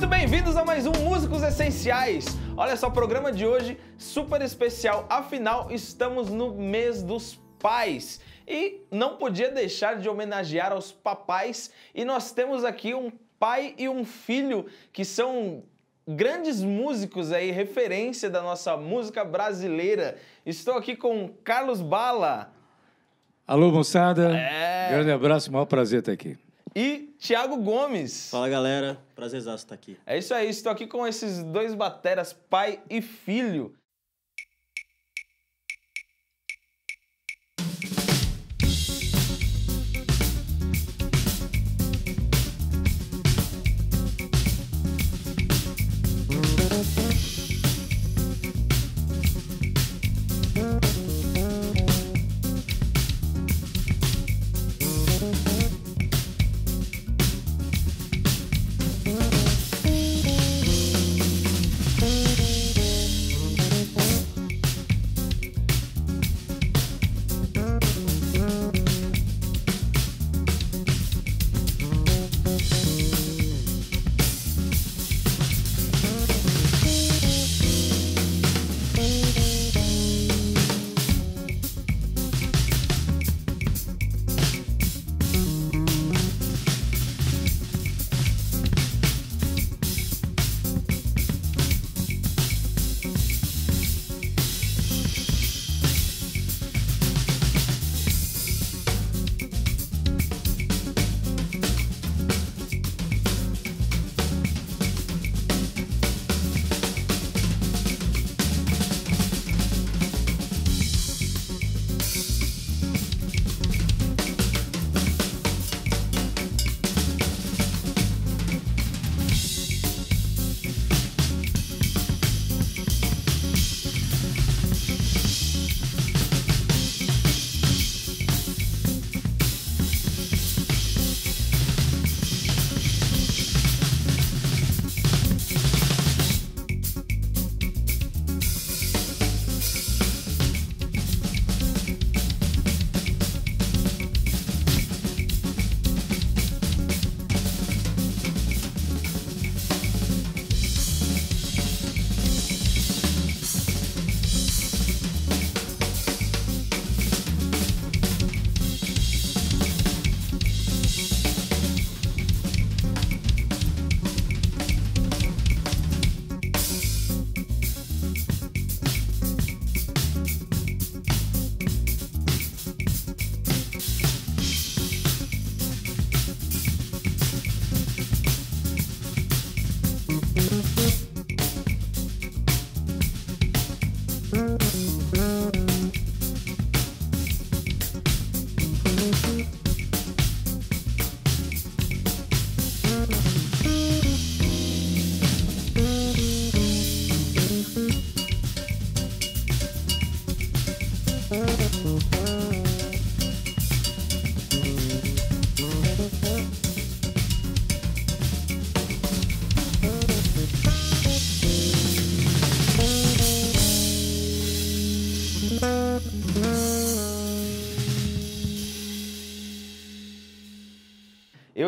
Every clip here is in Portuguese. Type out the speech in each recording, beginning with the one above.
muito bem-vindos a mais um Músicos Essenciais. Olha só, o programa de hoje super especial. Afinal, estamos no mês dos pais e não podia deixar de homenagear aos papais. E nós temos aqui um pai e um filho que são grandes músicos aí, referência da nossa música brasileira. Estou aqui com Carlos Bala. Alô, moçada. É... Grande abraço, maior prazer estar aqui e Thiago Gomes. Fala galera, prazerzaço estar aqui. É isso aí, estou aqui com esses dois bateras, pai e filho.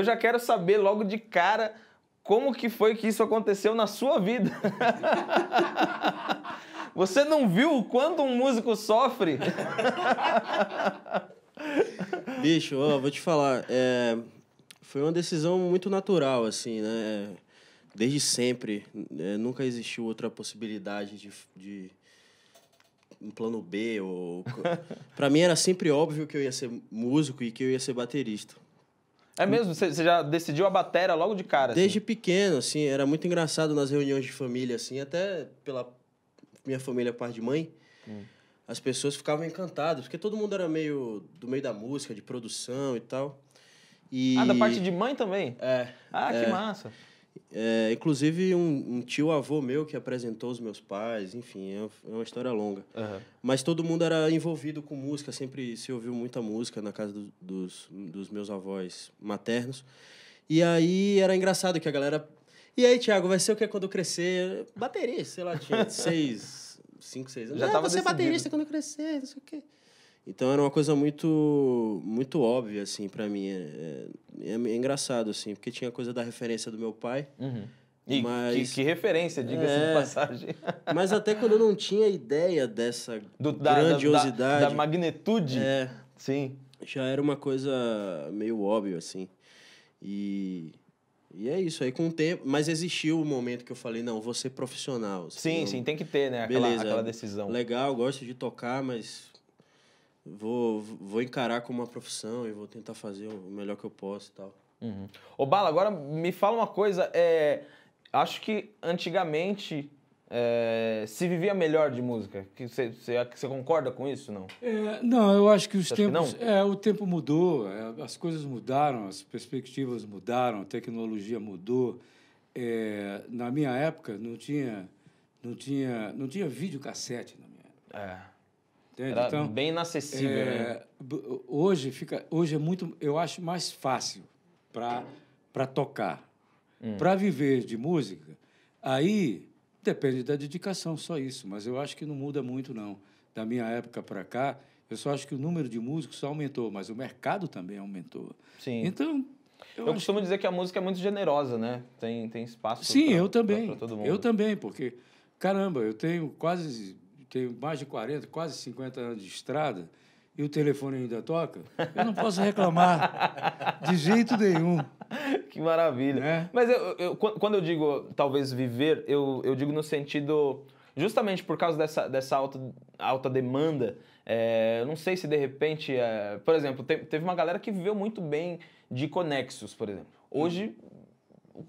Eu já quero saber logo de cara como que foi que isso aconteceu na sua vida. Você não viu o quanto um músico sofre? Bicho, ó, vou te falar. É, foi uma decisão muito natural, assim, né? Desde sempre. É, nunca existiu outra possibilidade de, de um plano B. Ou... para mim era sempre óbvio que eu ia ser músico e que eu ia ser baterista. É mesmo? Você já decidiu a batera logo de cara? Assim? Desde assim. pequeno, assim, era muito engraçado nas reuniões de família, assim, até pela minha família, parte de mãe, hum. as pessoas ficavam encantadas, porque todo mundo era meio do meio da música, de produção e tal. E... Ah, da parte de mãe também? É. Ah, é, que massa. É, inclusive, um, um tio-avô meu que apresentou os meus pais, enfim, é, é uma história longa. Uhum. Mas todo mundo era envolvido com música, sempre se ouviu muita música na casa do, dos, dos meus avós maternos. E aí era engraçado que a galera. E aí, Thiago, vai ser o que quando crescer? Baterista, sei lá, tinha seis, cinco, seis anos. Já ah, você é baterista quando crescer, não sei o quê. Então era uma coisa muito muito óbvia assim para mim. É, é, é, engraçado assim, porque tinha coisa da referência do meu pai. Uhum. E mas... que, que referência, diga-se é, de passagem. mas até quando eu não tinha ideia dessa do, da, grandiosidade, da, da, da magnitude, é, sim, já era uma coisa meio óbvia assim. E e é isso aí com o tempo, mas existiu o momento que eu falei não, vou ser profissional. Assim, sim, então, sim, tem que ter, né, aquela, beleza, aquela decisão. Legal, gosto de tocar, mas vou, vou encarar como uma profissão e vou tentar fazer o melhor que eu posso e tal. Uhum. Ô, Bala, agora me fala uma coisa. É, acho que antigamente é, se vivia melhor de música. Você, você, você concorda com isso não? É, não, eu acho que os tempos. Que é, o tempo mudou, é, as coisas mudaram, as perspectivas mudaram, a tecnologia mudou. É, na minha época não tinha, não tinha, não tinha videocassete na minha época. É. Entende? Era então, bem inacessível, é, né? Hoje, fica, hoje é muito, eu acho mais fácil para tocar. Hum. Para viver de música, aí depende da dedicação, só isso. Mas eu acho que não muda muito, não. Da minha época para cá, eu só acho que o número de músicos aumentou, mas o mercado também aumentou. Sim. Então. Eu, eu costumo que... dizer que a música é muito generosa, né? Tem, tem espaço Sim, pra, eu também. Pra, pra eu também, porque, caramba, eu tenho quase tenho mais de 40, quase 50 anos de estrada, e o telefone ainda toca, eu não posso reclamar de jeito nenhum. Que maravilha. Né? Mas eu, eu, quando eu digo talvez viver, eu, eu digo no sentido justamente por causa dessa, dessa alta, alta demanda, é, não sei se de repente. É, por exemplo, te, teve uma galera que viveu muito bem de Conexos, por exemplo. Hoje,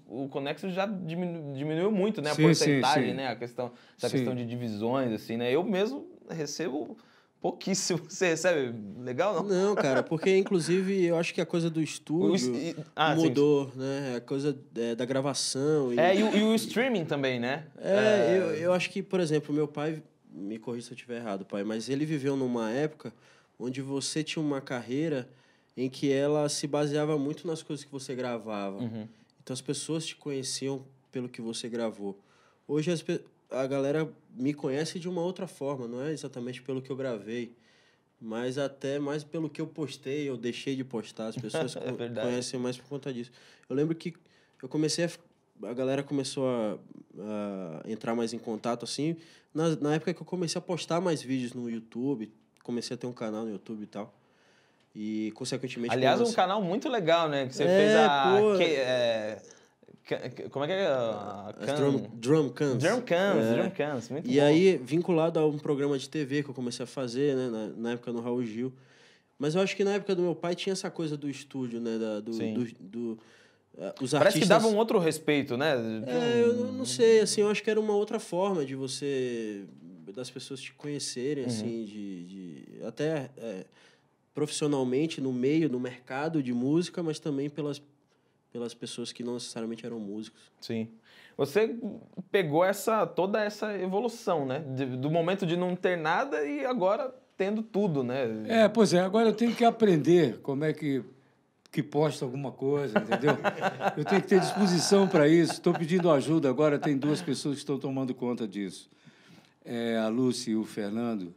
o Conexo já diminu, diminuiu muito, né? A sim, porcentagem, sim, sim. né? A questão, essa questão de divisões, assim, né? Eu mesmo recebo pouquíssimo. Você recebe legal não? Não, cara, porque inclusive eu acho que a coisa do estúdio est... ah, mudou, sim. né? A coisa é, da gravação. E... É, e o, e o, streaming também, né? É, é... Eu, eu acho que, por exemplo, meu pai, me corri se eu estiver errado, pai, mas ele viveu numa época onde você tinha uma carreira em que ela se baseava muito nas coisas que você gravava. Uhum. Então as pessoas te conheciam pelo que você gravou. Hoje as, a galera me conhece de uma outra forma, não é exatamente pelo que eu gravei, mas até mais pelo que eu postei, eu deixei de postar. As pessoas é conhecem mais por conta disso. Eu lembro que eu comecei a a galera começou a, a, entrar mais em contato, assim, na, na época que eu comecei a postar mais vídeos no YouTube, comecei a ter um canal no YouTube e tal. E, consequentemente. Aliás, um canal muito legal, né? Que você é, fez a. Que, é, como é que é? drum, drum Cans. Drum Cans, é. Drum Cans, muito E bom. aí, vinculado a um programa de TV que eu comecei a fazer, né? Na, na, época no Raul Gil. Mas eu acho que na época do meu pai tinha essa coisa do estúdio, né? Da, do, do, do, eh, os artistas... Parece que dava um outro respeito, né? É, eu não sei, assim, eu acho que era uma outra forma de você... das pessoas te conhecerem, uhum. assim, de, de... até... É, profissionalmente no meio, no mercado de música, mas também pelas, pelas pessoas que não necessariamente eram músicos. Sim. Você pegou essa toda essa evolução, né? De, do momento de não ter nada e agora tendo tudo, né? É, pois é. Agora eu tenho que aprender como é que que posta alguma coisa, entendeu? eu tenho que ter disposição para isso. Estou pedindo ajuda agora. Tem duas pessoas que estão tomando conta disso. É, a Lúcia e o Fernando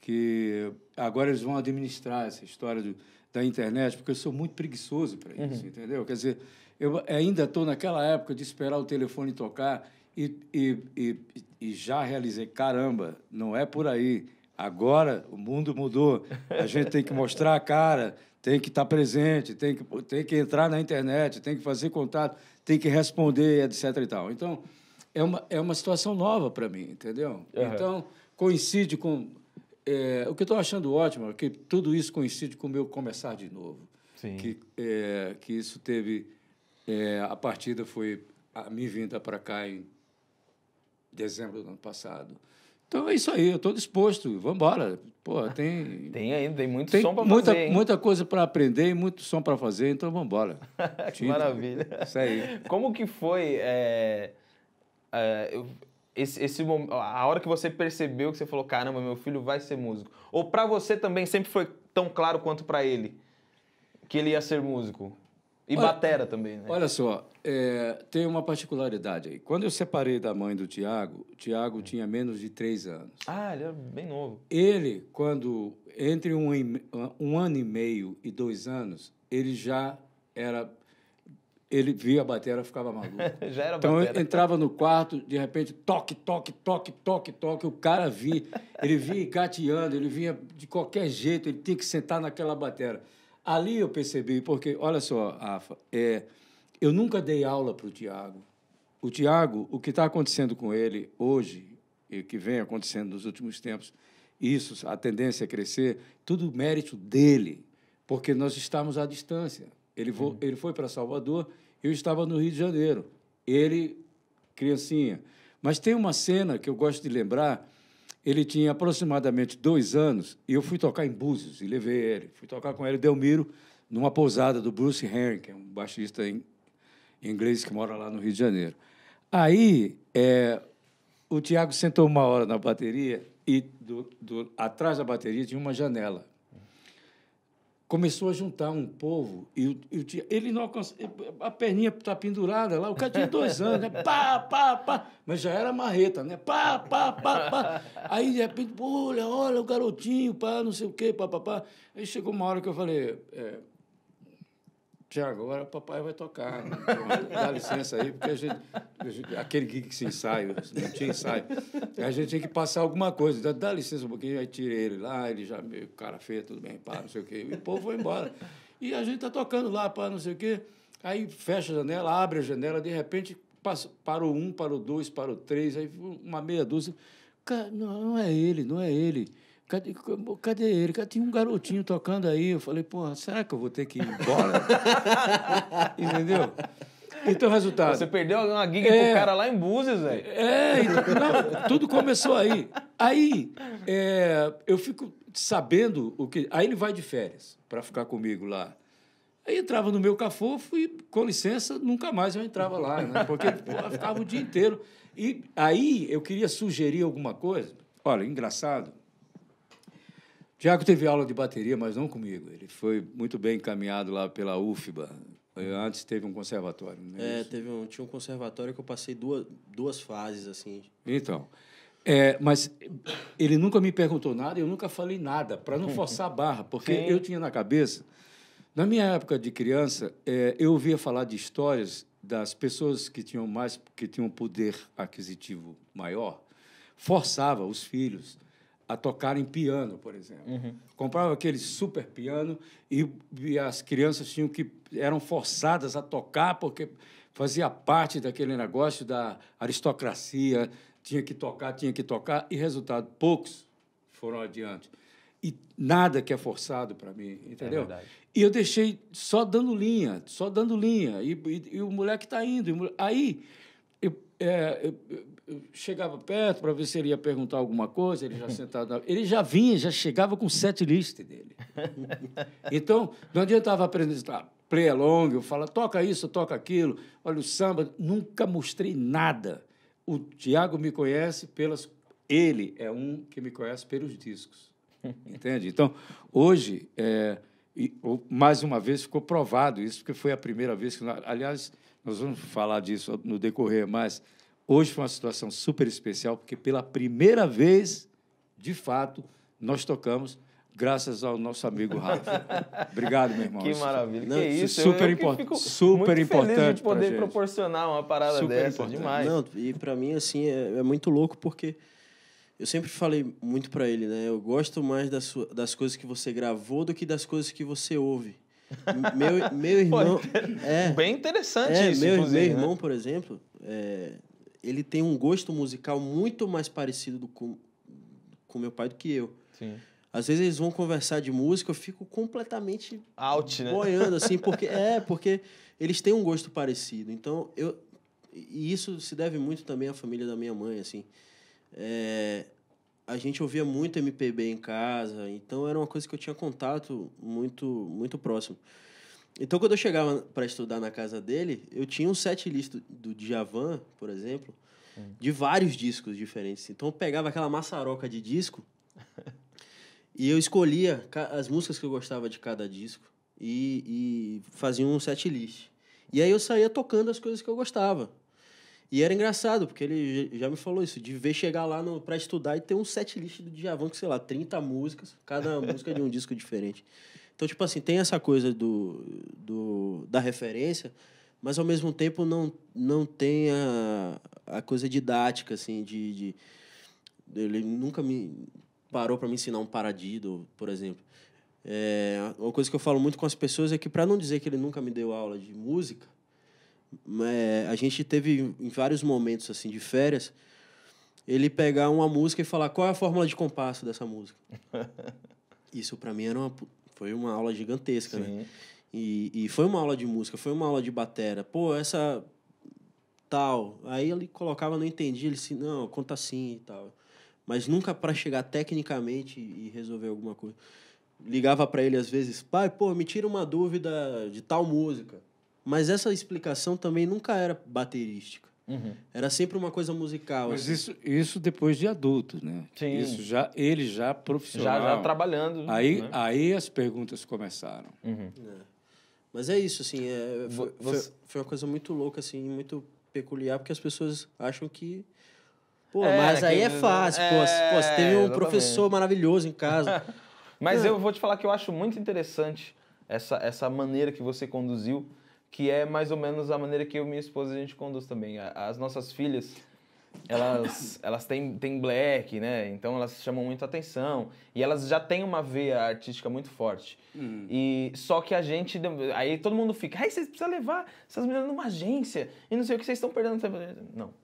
que agora eles vão administrar essa história do, da internet, porque eu sou muito preguiçoso para isso, uhum. entendeu? Quer dizer, eu ainda estou naquela época de esperar o telefone tocar e, e, e, e já realizei, caramba, não é por aí. Agora o mundo mudou, a gente tem que mostrar a cara, tem que estar tá presente, tem que, tem que entrar na internet, tem que fazer contato, tem que responder, etc. E tal. Então, é uma, é uma situação nova para mim, entendeu? Uhum. Então, coincide com é, o que eu estou achando ótimo é que tudo isso coincide com o meu começar de novo. Sim. Que, é, que isso teve. É, a partida foi a minha vinda para cá em dezembro do ano passado. Então é isso aí, eu estou disposto, vamos embora. Pô, ah, tem. tem ainda, tem muito tem som para muita, fazer. Hein? Muita coisa para aprender e muito som para fazer, então vamos embora. que Tira. maravilha. Isso aí. Como que foi. É, é eu, esse, esse a hora que você percebeu que você falou, caramba, meu filho vai ser músico? Ou para você também sempre foi tão claro quanto para ele que ele ia ser músico? E olha, batera também, né? Olha só, é, tem uma particularidade aí. Quando eu separei da mãe do Tiago, o Tiago é. Hum. tinha menos de três anos. Ah, ele era bem novo. Ele, quando entre um, um ano e meio e dois anos, ele já era ele via a batera ficava maluco. Já era então, batera. entrava no quarto, de repente, toque, toque, toque, toque, toque. O cara vinha, ele vinha engateando, ele vinha de qualquer jeito, ele tinha que sentar naquela batera. Ali eu percebi, porque, olha só, Afa, é, eu nunca dei aula para o Tiago. O Tiago, o que está acontecendo com ele hoje, e o que vem acontecendo nos últimos tempos, isso, a tendência a é crescer, tudo mérito dele, porque nós estamos à distância. Ele, vo, uhum. ele foi para Salvador, eu estava no Rio de Janeiro. Ele, criancinha. Mas tem uma cena que eu gosto de lembrar. Ele tinha aproximadamente dois anos e eu fui tocar em Búzios e levei ele. Fui tocar com ele, Delmiro, numa pousada do Bruce Henry, que é um baixista em, em inglês que mora lá no Rio de Janeiro. Aí, é, o Tiago sentou uma hora na bateria e do, do, atrás da bateria tinha uma janela começou a juntar um povo e o, e o tia, ele não alcançava, a perninha está pendurada lá, o cara tinha dois anos, né? Pá, pá, pá, mas já era marreta, né? Pá, pá, pá, pá. Aí de repente, olha, olha o garotinho, pá, não sei o quê, pá, pá, pá. Aí chegou uma hora que eu falei, é, Tiago, agora o papai vai tocar. Né? Dá licença aí, porque a gente, a gente. Aquele que se ensaio, não tinha ensaio. A gente tinha que passar alguma coisa. Dá, dá licença um pouquinho, aí tirei ele lá, ele já. O cara feio, tudo bem, pá, não sei o quê. E o povo foi embora. E a gente tá tocando lá, pá, não sei o quê. Aí fecha a janela, abre a janela, de repente para o um, para o dois, para o três, aí uma meia dúzia. Cara, não, não é ele, não é ele. Cadê, cadê ele? Cadê? Tinha um garotinho tocando aí. Eu falei, porra, será que eu vou ter que ir embora? Entendeu? Então, resultado. Você perdeu uma gig é, pro cara lá em Búzios, velho. É, então, não, tudo começou aí. Aí, é, eu fico sabendo o que. Aí ele vai de férias para ficar comigo lá. Aí entrava no meu cafofo e, com licença, nunca mais eu entrava lá, né? Porque porra, ficava o dia inteiro. E aí eu queria sugerir alguma coisa. Olha, engraçado, Tiago teve aula de bateria, mas não comigo. Ele foi muito bem encaminhado lá pela UFBA. Antes teve um conservatório, né? É, é teve um, tinha um conservatório que eu passei duas, duas fases, assim. Então. É, mas ele nunca me perguntou nada, e eu nunca falei nada, para não forçar a barra, porque Sim. eu tinha na cabeça. Na minha época de criança, é, eu ouvia falar de histórias das pessoas que tinham mais, que tinham poder aquisitivo maior, forçava os filhos a tocarem piano, por exemplo. Uhum. Comprava aquele super piano e, e, as crianças tinham que eram forçadas a tocar porque fazia parte daquele negócio da aristocracia, tinha que tocar, tinha que tocar e resultado poucos foram adiante. E nada que é forçado para mim, entendeu? É e eu deixei só dando linha, só dando linha e, e, e o moleque está indo. Aí eu, é, eu, eu chegava perto para ver se ele ia perguntar alguma coisa, ele já sentado. Ele já vinha, já chegava com set list dele. Então, não adiantava apresentar tá? play along, eu falo, toca isso, toca aquilo, olha o samba, nunca mostrei nada. O Tiago me conhece pelas. Ele é um que me conhece pelos discos. Entende? Então, hoje, é... e, mais uma vez ficou provado isso, porque foi a primeira vez que. Nós... aliás, nós vamos falar disso no decorrer, mas Hoje foi uma situação super especial, porque pela primeira vez, de fato, nós tocamos graças ao nosso amigo Rafa. Obrigado, meu irmão. Que maravilha. Não, que isso. Super, eu, import... eu super importante. Feliz de poder proporcionar uma parada super dessa. Importante. Demais. Não, e para mim, assim, é, é, muito louco porque eu sempre falei muito para ele, né? Eu gosto mais das, das coisas que você gravou do que das coisas que você ouve. Meu, meu irmão. Pô, é, bem interessante é, isso. Meu, meu né? irmão, né? por exemplo, é, ele tem um gosto musical muito mais parecido do, com, com meu pai do que eu. Sim. Às vezes eles vão conversar de música, eu fico completamente Out, né? boiando, assim, porque é, porque eles têm um gosto parecido. Então, eu. E isso se deve muito também à família da minha mãe, assim. É, a gente ouvia muito MPB em casa, então era uma coisa que eu tinha contato muito, muito próximo. Então, quando eu chegava para estudar na casa dele, eu tinha um set list do, do Djavan, por exemplo, de vários discos diferentes. Assim. Então, eu pegava aquela maçaroca de disco e eu escolhia as músicas que eu gostava de cada disco e, e fazia um set list. E aí eu saía tocando as coisas que eu gostava. E era engraçado, porque ele já me falou isso, de ver chegar lá para estudar e ter um set list do Djavan com, sei lá, 30 músicas, cada música de um disco diferente. Então, tipo assim, tem essa coisa do, do, da referência, mas ao mesmo tempo não, não tem a, a coisa didática, assim, de, de Ele nunca me parou para me ensinar um paradido, por exemplo. É, uma coisa que eu falo muito com as pessoas é que, para não dizer que ele nunca me deu aula de música, é, a gente teve em vários momentos assim de férias ele pegar uma música e falar qual é a fórmula de compasso dessa música. Isso para mim era uma, foi uma aula gigantesca, né? Sim. né? E, e foi uma aula de música, foi uma aula de batera. Pô, essa tal. Aí ele colocava, não entendi, ele disse, não, conta assim e tal. Mas nunca para chegar tecnicamente e resolver alguma coisa. Ligava para ele às vezes, pai, pô, me tira uma dúvida de tal música. Mas essa explicação também nunca era baterística. Uhum. Era sempre uma coisa musical. Mas assim. isso, isso depois de adulto, né? Sim. Isso já, ele já profissional. Já, já trabalhando. Aí, né? aí as perguntas começaram. Uhum. É. Mas é isso, assim, é, foi, Você... foi, uma coisa muito louca, assim, muito peculiar, porque as pessoas acham que... Pô, é, mas aí que... é fácil, pô, pô, você é, um professor maravilhoso em casa. mas é. eu vou te falar que eu acho muito interessante essa, essa maneira que você conduziu que é mais ou menos a maneira que eu e minha esposa a gente conduz também. As nossas filhas, elas, elas têm, têm black, né? Então elas chamam muito atenção. E elas já têm uma veia artística muito forte. Hum. E só que a gente. Aí todo mundo fica, ai, vocês precisam levar essas meninas numa agência. E não sei o que vocês estão perdendo Não.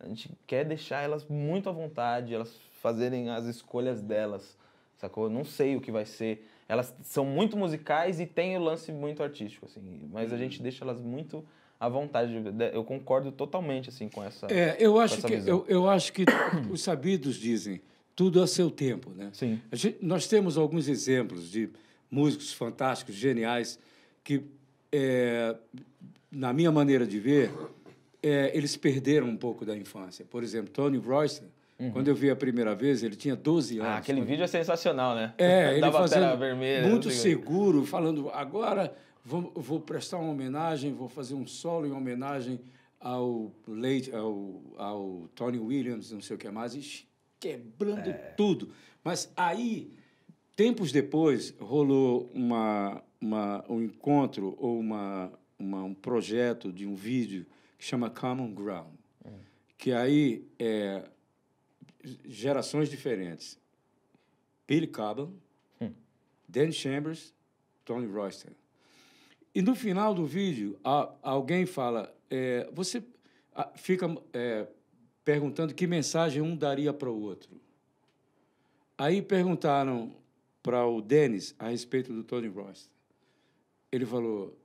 A gente quer deixar elas muito à vontade, elas fazerem as escolhas delas. Sacou? não sei o que vai ser elas são muito musicais e tem o lance muito artístico, assim. Mas a uhum. gente deixa elas muito à vontade. Eu concordo totalmente, assim, com essa É, eu acho que, eu, eu, acho que os sabidos dizem tudo a seu tempo, né? Sim. Gente, nós temos alguns exemplos de músicos fantásticos, geniais, que, é, na minha maneira de ver, é, eles perderam um pouco da infância. Por exemplo, Tony Royston, Uhum. Quando eu vi a primeira vez, ele tinha 12 ah, anos. Ah, aquele vídeo é sensacional, né? É, ele fazendo vermelha, muito seguro, falando agora vou, vou, prestar uma homenagem, vou fazer um solo em homenagem ao, late, ao, ao Tony Williams, não sei o que mais, e quebrando é. tudo. Mas aí, tempos depois, rolou uma, uma, um encontro ou uma, uma, um projeto de um vídeo que chama Common Ground, uhum. que aí é gerações diferentes. Billy Cobham, hum. Dan Chambers, Tony Royster. E no final do vídeo, a, alguém fala, é, você fica é, perguntando que mensagem um daria para o outro. Aí perguntaram para o Dennis a respeito do Tony Royster. Ele falou,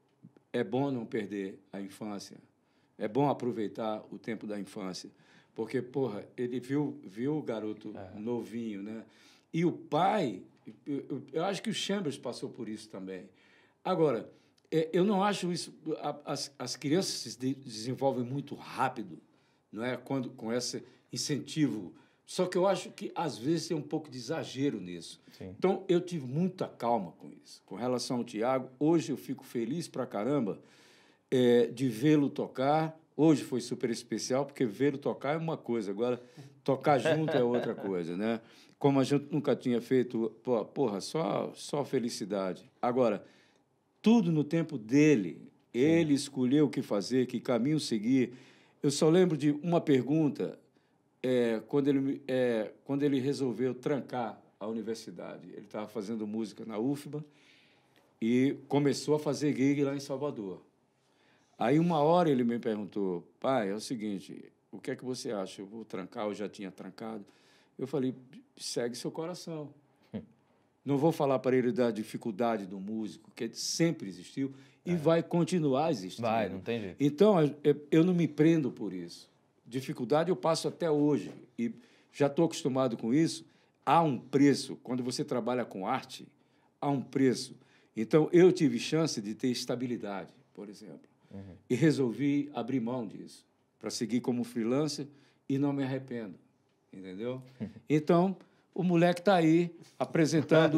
é bom não perder a infância, é bom aproveitar o tempo da infância. Porque, porra, ele viu, viu o garoto é. novinho, né? E o pai, eu, eu, acho que o Chambers passou por isso também. Agora, é, eu não acho isso. As, as crianças se desenvolvem muito rápido, não é? Quando, com esse incentivo. Só que eu acho que às vezes tem um pouco de exagero nisso. Sim. Então eu tive muita calma com isso. Com relação ao Tiago, hoje eu fico feliz pra caramba é, de vê-lo tocar Hoje foi super especial, porque vê-lo tocar é uma coisa, agora tocar junto é outra coisa, né? Como a gente nunca tinha feito, pô, porra, só, só felicidade. Agora, tudo no tempo dele. Sim. Ele escolheu o que fazer, que caminho seguir. Eu só lembro de uma pergunta é, quando, ele, é, quando ele resolveu trancar a universidade. Ele estava fazendo música na UFBA e começou a fazer gig lá em Salvador. Aí, uma hora, ele me perguntou: pai, é o seguinte, o que é que você acha? Eu vou trancar, eu já tinha trancado. Eu falei: segue seu coração. Não vou falar para ele da dificuldade do músico, que sempre existiu e é. vai continuar existindo. Vai, não tem jeito. Então, eu não me prendo por isso. Dificuldade eu passo até hoje e já estou acostumado com isso. Há um preço. Quando você trabalha com arte, há um preço. Então, eu tive chance de ter estabilidade, por exemplo. Uhum. E resolvi abrir mão disso para seguir como freelancer e não me arrependo, entendeu? Então, o moleque está aí apresentando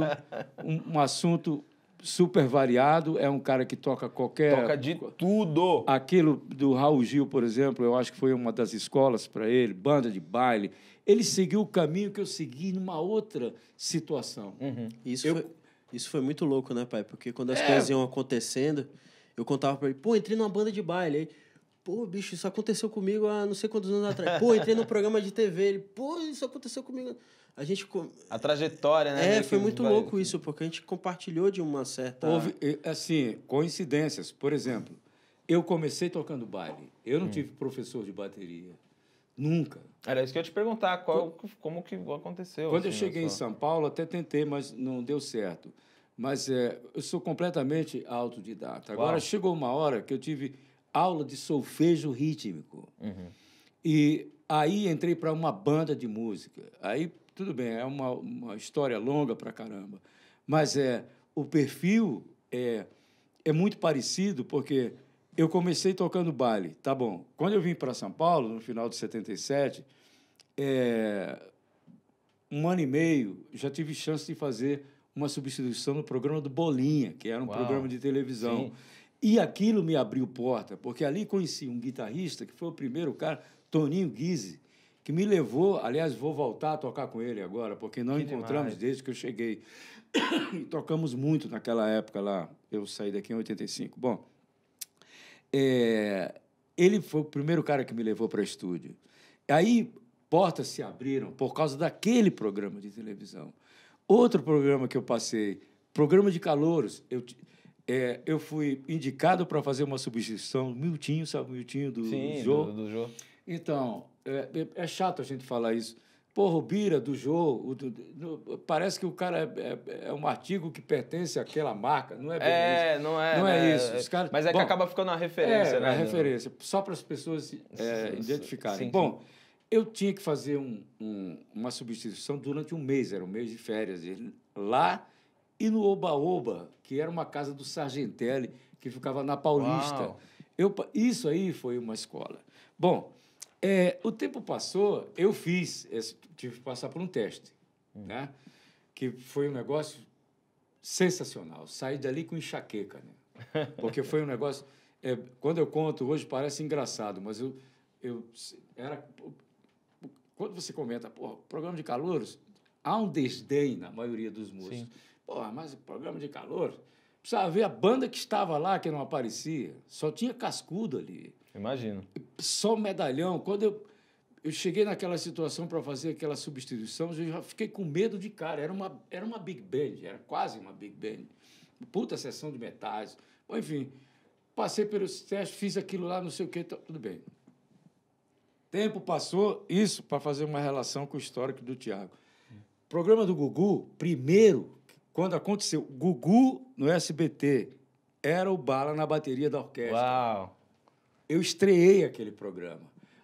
um, um, assunto super variado, é um cara que toca qualquer... Toca de tudo! Aquilo do Raul Gil, por exemplo, eu acho que foi uma das escolas para ele, banda de baile. Ele seguiu o caminho que eu segui numa outra situação. Uhum. uhum. Isso, eu... foi, isso foi muito louco, né, pai? Porque quando as é... coisas iam acontecendo eu contava pra ele, pô, entrei numa banda de baile. Aí, pô, bicho, isso aconteceu comigo há não sei quantos anos atrás. Pô, entrei num programa de TV. Ele, pô, isso aconteceu comigo. A gente. A trajetória, né? É, foi muito louco isso, porque a gente compartilhou de uma certa. Houve, assim, coincidências. Por exemplo, eu comecei tocando baile. Eu não hum. tive professor de bateria. Nunca. Era isso que eu ia te perguntar, qual, como que aconteceu? Quando assim, eu cheguei em São Paulo, até tentei, mas não deu certo mas é, eu sou completamente autodidata. Agora, Uau. chegou uma hora que eu tive aula de solfejo rítmico. Uhum. E aí entrei para uma banda de música. Aí, tudo bem, é uma, uma história longa para caramba. Mas é, o perfil é, é muito parecido, porque eu comecei tocando baile, tá bom. Quando eu vim para São Paulo, no final de 77, é, um ano e meio, já tive chance de fazer uma substituição no programa do Bolinha, que era um Uau. programa de televisão. Sim. E aquilo me abriu porta, porque ali conheci um guitarrista que foi o primeiro cara, Toninho Guise, que me levou, aliás, vou voltar a tocar com ele agora, porque não que encontramos demais. desde que eu cheguei. Tocamos muito naquela época lá. Eu saí daqui em 85. Bom, é, ele foi o primeiro cara que me levou para estúdio. Aí portas se abriram por causa daquele programa de televisão. Outro programa que eu passei, programa de calouros, eu, é, eu fui indicado para fazer uma substituição, Miltinho, sabe Miltinho do Sim, Jô? Do, do Jô. Então, é, é, é chato a gente falar isso. Porra, o Bira do Jô, o, do, do, parece que o cara é, é, é, um artigo que pertence àquela marca. Não é bem é, isso. Não é, não é, né? isso. Os caras, mas é bom, que acaba ficando uma referência, é, né? É, referência, só para as pessoas se, identificarem. Sim, bom, sim eu tinha que fazer um, um, uma substituição durante um mês, era um mês de férias, lá e no Oba-Oba, que era uma casa do Sargentelli, que ficava na Paulista. Eu, isso aí foi uma escola. Bom, é, o tempo passou, eu fiz, tive que passar por um teste, hum. né? que foi um negócio sensacional. Saí dali com enxaqueca, né? porque foi um negócio... É, quando eu conto hoje parece engraçado, mas eu, eu era quando você comenta, pô, programa de calouros, há um desdém na maioria dos moços. Pô, mas programa de calor, precisava ver a banda que estava lá, que não aparecia. Só tinha cascudo ali. Imagino. Só medalhão. Quando eu, eu cheguei naquela situação para fazer aquela substituição, eu já fiquei com medo de cara. Era uma, era uma big band, era quase uma big band. Puta sessão de metais. Bom, enfim, passei pelos testes, fiz aquilo lá, não sei o quê, tá, tudo bem. Tempo passou, isso para fazer uma relação com o histórico do Tiago. Programa do Gugu, primeiro, quando aconteceu, Gugu no SBT era o bala na bateria da orquestra. Uau! Eu estreiei aquele programa.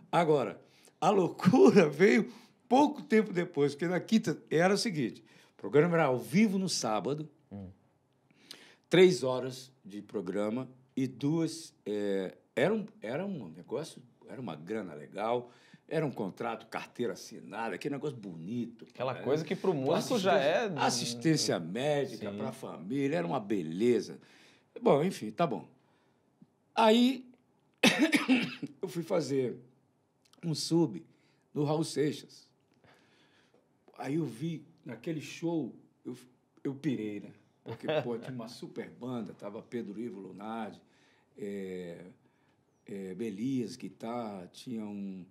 Agora, a loucura veio pouco tempo depois, porque na quinta era o seguinte: o programa era ao vivo no sábado, hum. três horas de programa e duas. É, era, um, era um negócio era uma grana legal, era um contrato, carteira assinada, aquele negócio bonito. Aquela coisa que para o moço já é. Assistência médica para a família, era uma beleza. Bom, enfim, tá bom. Aí eu fui fazer um sub no Raul Seixas. Aí eu vi, naquele show, eu, eu pirei, né? Porque, pô, tinha uma super banda, tava Pedro Ivo Lunardi, é, é, Belias, guitarra, tinha um.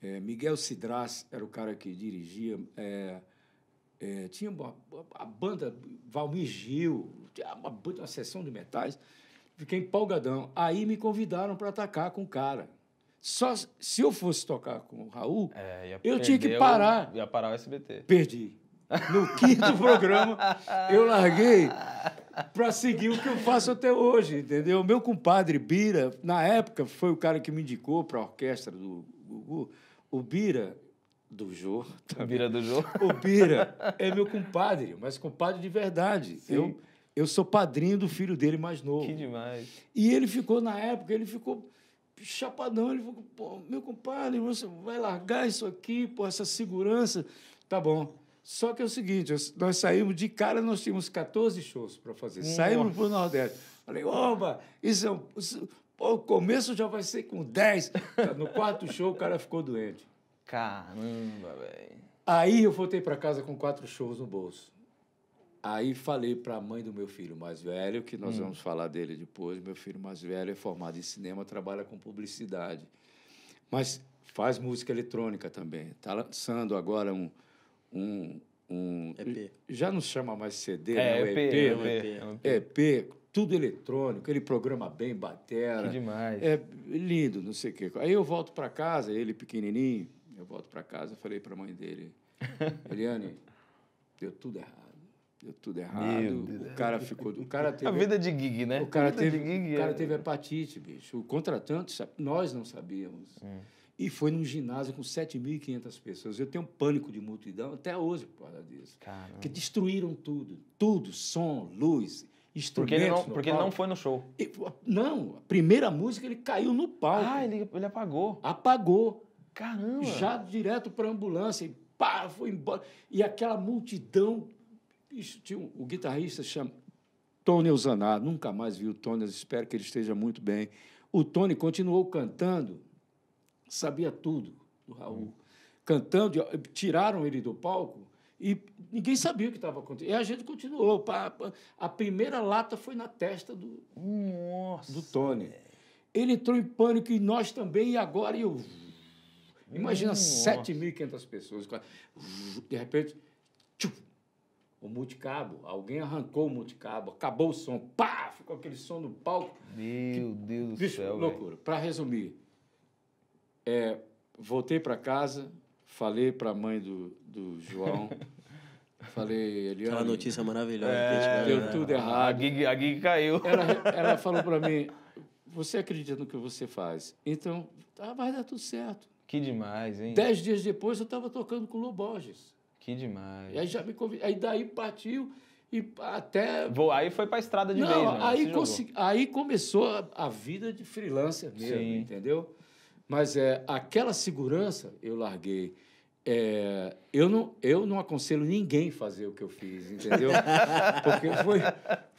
É, Miguel Sidras era o cara que dirigia. É, é, tinha uma, a banda Valmir Gil, tinha uma, uma sessão de metais. Fiquei empolgadão. Aí me convidaram para atacar com o cara. Só se eu fosse tocar com o Raul, é, eu tinha que parar. O, ia parar o SBT. Perdi. No quinto programa, eu larguei para seguir o que eu faço até hoje, entendeu? Meu compadre Bira, na época, foi o cara que me indicou para a orquestra do Gugu. O Bira, do Jô. o Bira do Jô? O Bira é meu compadre, mas compadre de verdade. Sim. Eu, eu sou padrinho do filho dele mais novo. Que demais. E ele ficou, na época, ele ficou chapadão. Ele falou, pô, meu compadre, você vai largar isso aqui, pô, essa segurança. Tá bom. Só que é o seguinte, nós saímos de cara, nós tínhamos 14 shows para fazer. Nossa. Saímos para o Nordeste. Falei, oba, isso é um, isso, pô, o começo já vai ser com 10. Tá, no quarto show, o cara ficou doente. Caramba, velho. Aí eu voltei para casa com quatro shows no bolso. Aí falei para a mãe do meu filho mais velho, que nós hum. vamos falar dele depois. Meu filho mais velho é formado em cinema, trabalha com publicidade. Mas faz música eletrônica também. Está lançando agora um um, um EP. Já não chama mais CD, né? é, né? EP, EP, é um EP, é um EP. É, EP, tudo eletrônico, ele programa bem, batera. Que demais. É lindo, não sei o quê. Aí eu volto para casa, ele pequenininho, eu volto para casa, falei para a mãe dele, Eliane, deu tudo errado. Deu tudo errado. o cara ficou. O cara teve, a vida de gig, né? O cara, teve, gig, o cara é. teve hepatite, bicho. O contratante, nós não sabíamos. Hum. E foi num ginásio com 7.500 pessoas. Eu tenho um pânico de multidão até hoje por causa disso. Caramba. Porque destruíram tudo. Tudo, som, luz, porque ele não, porque ele não foi no show. Não, a primeira música ele caiu no palco. Ah, ele, ele apagou. Apagou. Caramba. Já direto para a ambulância e pá, foi embora. E aquela multidão. Isso, tinha um, o guitarrista chama Tony Ozanar, nunca mais viu o Tony, espero que ele esteja muito bem. O Tony continuou cantando sabia tudo do Raul. Hum. Cantando, tiraram ele do palco e ninguém sabia o que estava acontecendo. E a gente continuou. Pá, pá. A primeira lata foi na testa do, Nossa. do Tony. Ele entrou em pânico e nós também, e agora eu. Imagina 7.500 pessoas. De repente, tchum, o multicabo, alguém arrancou o multicabo, acabou o som, pá, ficou aquele som no palco. Meu que, Deus do céu. Loucura. Para resumir, é, voltei para casa, falei para a mãe do, do João. Falei, Eliane. Aquela notícia maravilhosa. É, deu tudo errado. A gig, a gig caiu. Ela, ela falou para mim: você acredita no que você faz? Então, ah, vai dar tudo certo. Que demais, hein? Dez dias depois eu estava tocando com o Lu Borges. Que demais. E aí já me convid... Aí daí partiu e até. aí foi para estrada de Não, vez, né? Aí, consegui... aí começou a, vida de freelancer mesmo, Sim. entendeu? Mas é, aquela segurança eu larguei. É, eu, não, eu não aconselho ninguém fazer o que eu fiz, entendeu? Porque foi,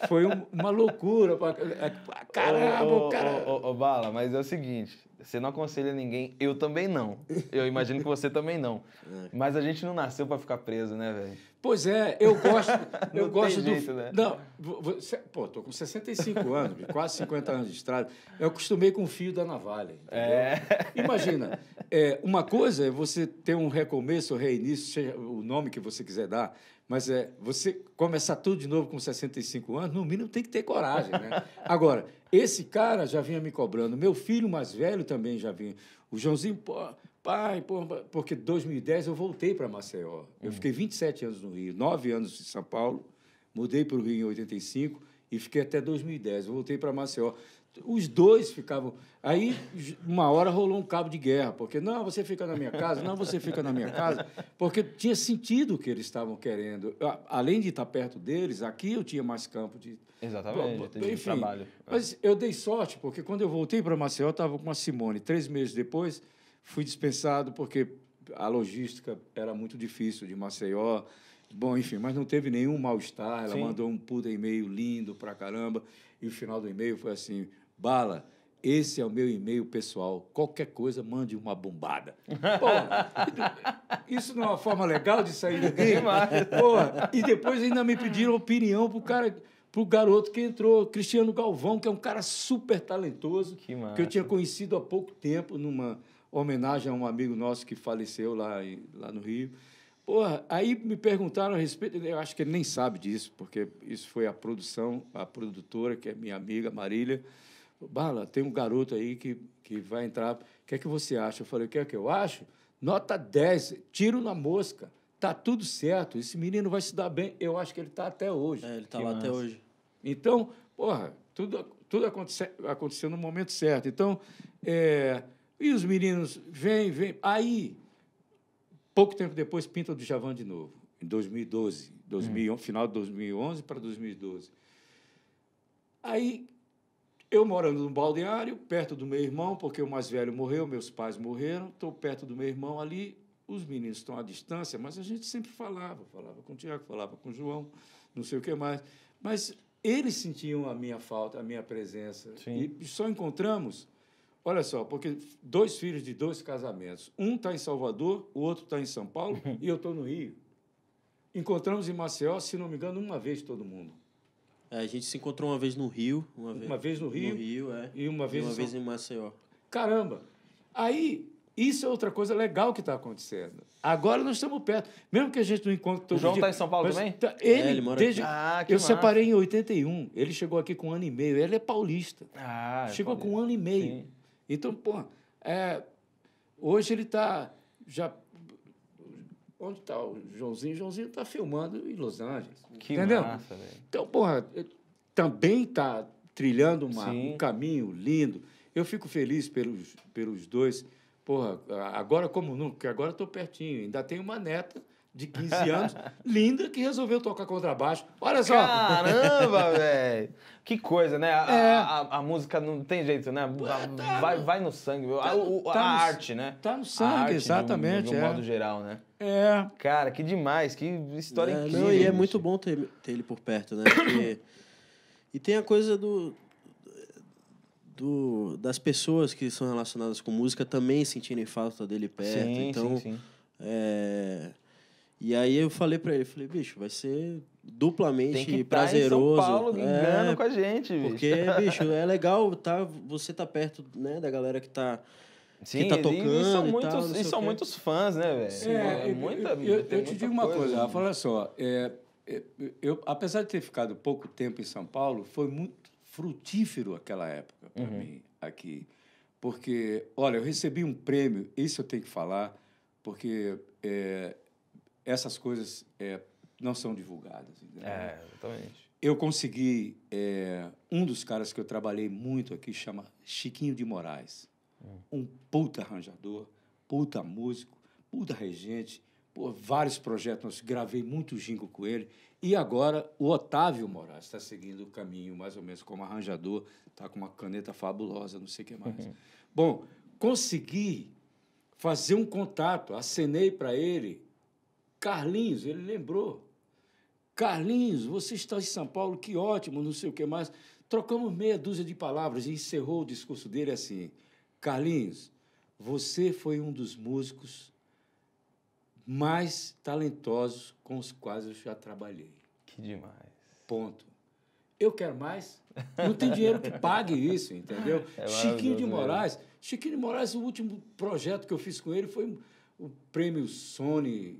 foi uma loucura. É, caramba, ô, ô, cara. Ô, ô, Bala, mas é o seguinte: você não aconselha ninguém, eu também não. Eu imagino que você também não. Mas a gente não nasceu para ficar preso, né, velho? Pois é, eu gosto, eu não gosto tem do jeito, né? Não, você, pô, tô com 65 anos, quase 50 anos de estrada. Eu acostumei com o fio da navalha, entendeu? É. Imagina, é, uma coisa é você ter um recomeço, um reinício, seja o nome que você quiser dar, mas é, você começar tudo de novo com 65 anos, no mínimo tem que ter coragem, né? Agora, esse cara já vinha me cobrando. Meu filho mais velho também já vinha. O Joãozinho, pô, pai, pô, porque 2010 eu voltei para Maceió. Eu hum. fiquei 27 anos no Rio, 9 anos em São Paulo, mudei para o Rio em 85 e fiquei até 2010. Eu voltei para Maceió. Os dois ficavam. Aí, uma hora rolou um cabo de guerra, porque não, você fica na minha casa, não, você fica na minha casa, porque tinha sentido o que eles estavam querendo. Além de estar perto deles, aqui eu tinha mais campo de. Exatamente, Enfim, de trabalho. Mas eu dei sorte, porque quando eu voltei para Maceió, estava com a Simone. Três meses depois, fui dispensado, porque a logística era muito difícil de Maceió. Bom, enfim, mas não teve nenhum mal-estar. Ela Sim. mandou um puta e-mail lindo pra caramba. E o final do e-mail foi assim: Bala, esse é o meu e-mail pessoal. Qualquer coisa, mande uma bombada. Porra, isso não é uma forma legal de sair do game? Porra, e depois ainda me pediram opinião pro cara, pro garoto que entrou, Cristiano Galvão, que é um cara super talentoso, que, que eu tinha conhecido há pouco tempo numa homenagem a um amigo nosso que faleceu lá, lá no Rio. Porra, aí me perguntaram a respeito, eu acho que ele nem sabe disso, porque isso foi a produção, a produtora, que é minha amiga Marília. Bala, tem um garoto aí que, que vai entrar, o que é que você acha? Eu falei, o que é que eu acho? Nota 10, tiro na mosca, tá tudo certo, esse menino vai se dar bem. Eu acho que ele tá até hoje. É, ele tá que lá massa. até hoje. Então, porra, tudo, tudo aconteceu, aconteceu no momento certo. Então, é, e os meninos, vem, vem. Aí, Pouco tempo depois, pinta o Djavan de novo, em 2012, 2000, hum. final de 2011 para 2012. Aí, eu morando num balneário, perto do meu irmão, porque o mais velho morreu, meus pais morreram, estou perto do meu irmão ali, os meninos estão à distância, mas a gente sempre falava, falava com o Tiago, falava com o João, não sei o que mais. Mas eles sentiam a minha falta, a minha presença. Sim. E só encontramos Olha só, porque dois filhos de dois casamentos. Um está em Salvador, o outro está em São Paulo uhum. e eu estou no Rio. Encontramos em Maceió, se não me engano, uma vez todo mundo. É, a gente se encontrou uma vez no Rio. Uma vez, uma vez no Rio. No Rio é, e uma vez, e uma em, vez em Maceió. Caramba! Aí, isso é outra coisa legal que está acontecendo. Agora nós estamos perto. Mesmo que a gente não encontre todo o João está em São Paulo também? Tá, ele, é, ele mora desde, aqui. Ah, que Eu massa. separei em 81. Ele chegou aqui com um ano e meio. Ele é paulista. Ah, é chegou é paulista. com um ano e meio. Sim. Então, pô, é, hoje ele está já onde está o Joãozinho? O Joãozinho está filmando em Los Angeles. Que entendeu? Massa, então, porra, também está trilhando uma, um caminho lindo. Eu fico feliz pelos, pelos dois. Porra, agora como nunca, porque agora estou pertinho. Ainda tenho uma neta de 15 anos, linda, que resolveu tocar contrabaixo. Olha só! Caramba, velho! Que coisa, né? A, é. a, a, a, música não tem jeito, né? Tá vai, no, vai no sangue. Tá, o, tá a, tá no, arte, né? Tá no sangue, exatamente. De um, é. modo geral, né? É. Cara, que demais, que história é, incrível. Não, e é muito bom ter, ter, ele por perto, né? Porque, e tem a coisa do, do, das pessoas que são relacionadas com música também sentirem falta dele perto. Sim, então, sim, sim. É, e aí eu falei para ele, falei, bicho, vai ser duplamente prazeroso. Tá em São Paulo, é, com a gente, bicho. Porque, bicho, é legal tá, você tá perto, né, da galera que tá Sim, que tá tocando. E são, e muitos, e são muitos fãs, né, velho? É, é, muita, eu, eu, eu te digo uma coisa, coisa olha só. É, é, eu, apesar de ter ficado pouco tempo em São Paulo, foi muito frutífero aquela época para uhum. mim aqui. Porque, olha, eu recebi um prêmio, isso eu tenho que falar, porque é, essas coisas é, não são divulgadas. Entendeu? É, exatamente. Eu consegui. É, um dos caras que eu trabalhei muito aqui chama Chiquinho de Moraes. Hum. Um puta arranjador, puta músico, puta regente. Pô, vários projetos, gravei muito jingo com ele. E agora o Otávio Moraes está seguindo o caminho, mais ou menos, como arranjador, está com uma caneta fabulosa, não sei o que mais. Uhum. Bom, consegui fazer um contato, acenei para ele Carlinhos, ele lembrou. Carlinhos, você está em São Paulo, que ótimo, não sei o que mais. Trocamos meia dúzia de palavras e encerrou o discurso dele assim: Carlinhos, você foi um dos músicos mais talentosos com os quais eu já trabalhei. Que demais. Ponto. Eu quero mais. Não tem dinheiro que pague isso, entendeu? É Chiquinho de né? Moraes. Mesmo. Chiquinho de Moraes, o último projeto que eu fiz com ele foi o prêmio Sony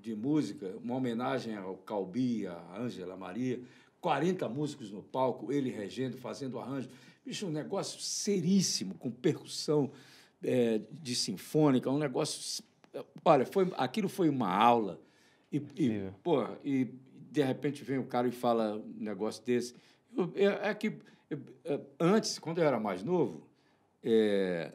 de música, uma homenagem ao Calbi, à Ângela Maria, 40 músicos no palco, ele regendo, fazendo arranjo. Bicho, um negócio seríssimo, com percussão é, de sinfônica, um negócio. Olha, foi, aquilo foi uma aula. E, e, porra, e de repente vem o cara e fala um negócio desse. Eu, é, é, que eu, é, é, antes, quando eu era mais novo, é,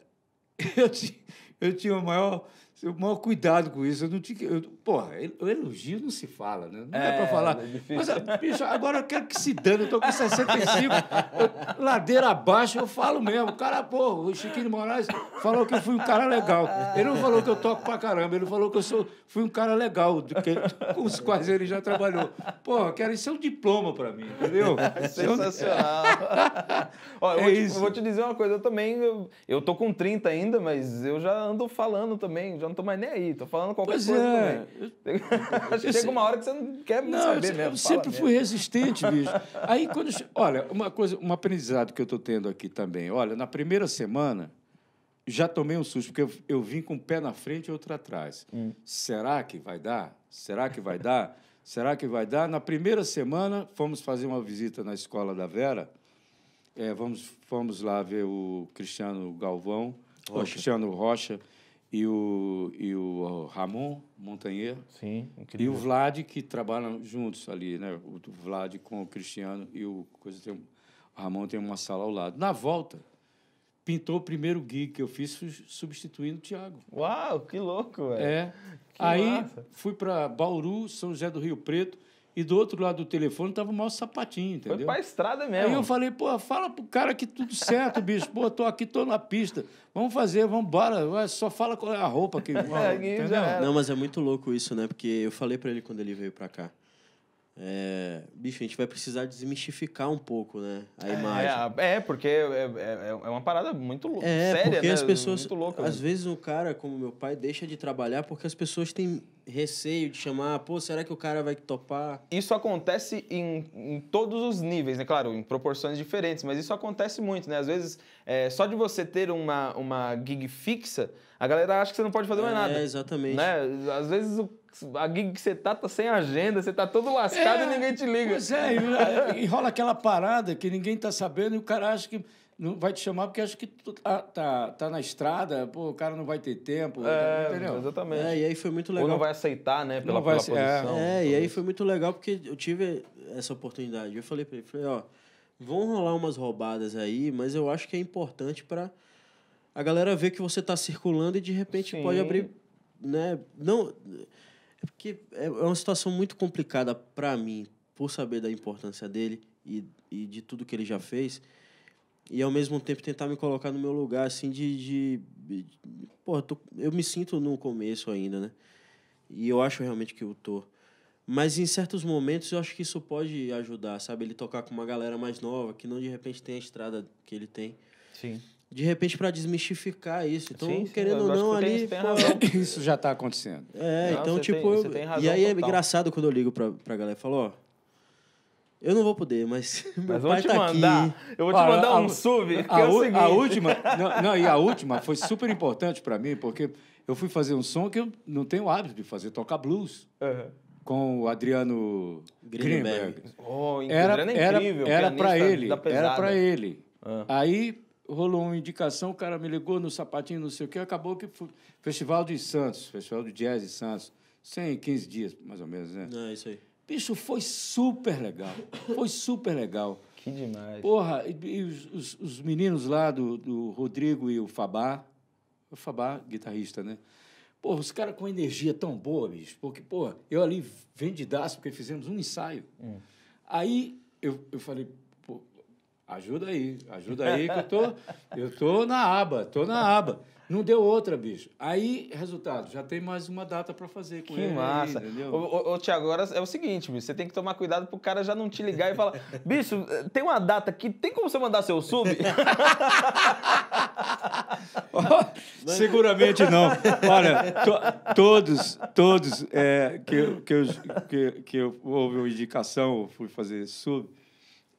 eu, tinha, eu tinha o maior o maior cuidado com isso. Eu não tinha. Eu, porra, o elogio não se fala, né? Não é, para falar. É mas, ah, bicho, agora eu quero que se dane, eu tô com 65. Eu, ladeira abaixo, eu falo mesmo. O cara, porra, o Chiquinho Moraes falou que eu fui um cara legal. Ele não falou que eu toco pra caramba, ele falou que eu sou, fui um cara legal, do que, com os quais ele já trabalhou. Porra, quero isso é um diploma para mim, entendeu? É é sensacional. Olha, eu é vou, te, vou, te, dizer uma coisa, eu também. Eu, eu tô com 30 ainda, mas eu já ando falando também já não tô mais nem aí, tô falando qualquer pois coisa é. também. Chega uma hora que você não quer não, saber eu, mesmo. Eu sempre fui mesmo. resistente, bicho. Aí quando. Olha, uma coisa, um aprendizado que eu tô tendo aqui também. Olha, na primeira semana já tomei um susto, porque eu, eu vim com um pé na frente e outro atrás. Hum. Será que vai dar? Será que vai dar? Será que vai dar? Na primeira semana, fomos fazer uma visita na escola da Vera. É, vamos, fomos lá ver o Cristiano Galvão, Rocha. o Cristiano Rocha, e o, e o Ramon Montanheiro. Sim, incrível. E o Vlad, que trabalham juntos ali, né? O Vlad com o Cristiano e o, coisa tem, o Ramon tem uma sala ao lado. Na volta, pintou o primeiro gig que eu fiz substituindo o Thiago. Uau, que louco, velho. É. Que Aí massa. fui para Bauru, São José do Rio Preto e do outro lado do telefone tava o maior sapatinho, entendeu? Foi pra estrada mesmo. Aí eu falei, pô, fala pro cara que tudo certo, bicho. Pô, tô aqui, tô na pista. Vamos fazer, vamos embora. Só fala qual é a roupa que. É, entendeu? Não, mas é muito louco isso, né? Porque eu falei para ele quando ele veio para cá. É, bicho, a gente vai precisar desmistificar um pouco, né? A é, imagem. É, é porque é, é, é, é uma parada muito louca, é, séria, porque né, As pessoas, muito louca, às né? vezes um cara como meu pai deixa de trabalhar porque as pessoas têm receio de chamar, pô, será que o cara vai topar? Isso acontece em, em todos os níveis, né? Claro, em proporções diferentes, mas isso acontece muito, né? Às vezes, é, só de você ter uma, uma gig fixa, a galera acha que você não pode fazer mais é, nada. É, exatamente. Né? Às vezes o a gig que você tá, tá sem agenda, você tá todo lascado é, e ninguém te liga. Pois é, e, e rola aquela parada que ninguém tá sabendo e o cara acha que não vai te chamar porque acha que tu tá, tá, tá na estrada, pô, o cara não vai ter tempo. É, entendeu? Exatamente. É, e aí foi muito legal. Ou não vai aceitar, né, pela, vai, pela é, posição. É, e aí foi muito legal porque eu tive essa oportunidade. Eu falei pra ele, falei, ó, vão rolar umas roubadas aí, mas eu acho que é importante para a galera ver que você tá circulando e de repente Sim. pode abrir, né, não... É porque é, é uma situação muito complicada para mim, por saber da importância dele e, e de tudo que ele já fez, e ao mesmo tempo tentar me colocar no meu lugar, assim, de. de, de, de pô, eu, tô, eu me sinto no começo ainda, né? E eu acho realmente que eu tô. Mas em certos momentos eu acho que isso pode ajudar, sabe? Ele tocar com uma galera mais nova, que não de repente tem a estrada que ele tem. Sim de repente para desmistificar isso. Então, sim, sim, querendo ou não, ali. Pô, isso já está acontecendo. É, não, então, tipo. Tem, tem e aí é total. é engraçado quando eu ligo para pra galera e falo, ó. Eu não vou poder, mas. Mas vou te tá mandar. Aqui. Eu vou te ah, mandar a, um sub. A, é a última. não, não, e a última foi super importante para mim, porque eu fui fazer um som que eu não tenho hábito de fazer, tocar blues. Uhum. Com o Adriano Greenberg. Greenberg. Oh, era, é era, incrível, era para ele. Era para ele. Ah. Aí rolou uma indicação, o cara me ligou no sapatinho, não sei o quê, acabou que Festival de Santos, Festival de Jazz de Santos, 115 dias, mais ou menos, né? É, isso aí. Bicho, foi super legal. Foi super legal. Que demais. Porra, e, e os, os, os, meninos lá do, do Rodrigo e o Fabá, o Fabá, guitarrista, né? Porra, os caras com energia tão boa, bicho, porque, porra, eu ali vendidaço, porque fizemos um ensaio. Hum. Aí eu, eu falei, Ajuda aí, ajuda aí que eu tô, eu tô na aba, tô na aba. Não deu outra, bicho. Aí, resultado, já tem mais uma data para fazer com que ele. Que massa. entendeu? Ô, Tiago, agora é o seguinte, bicho, você tem que tomar cuidado pro cara já não te ligar e falar, bicho, tem uma data aqui, tem como você mandar seu sub? oh, seguramente não. Olha, to, todos, todos é, que, que, eu, que, que eu houve uma indicação, fui fazer sub,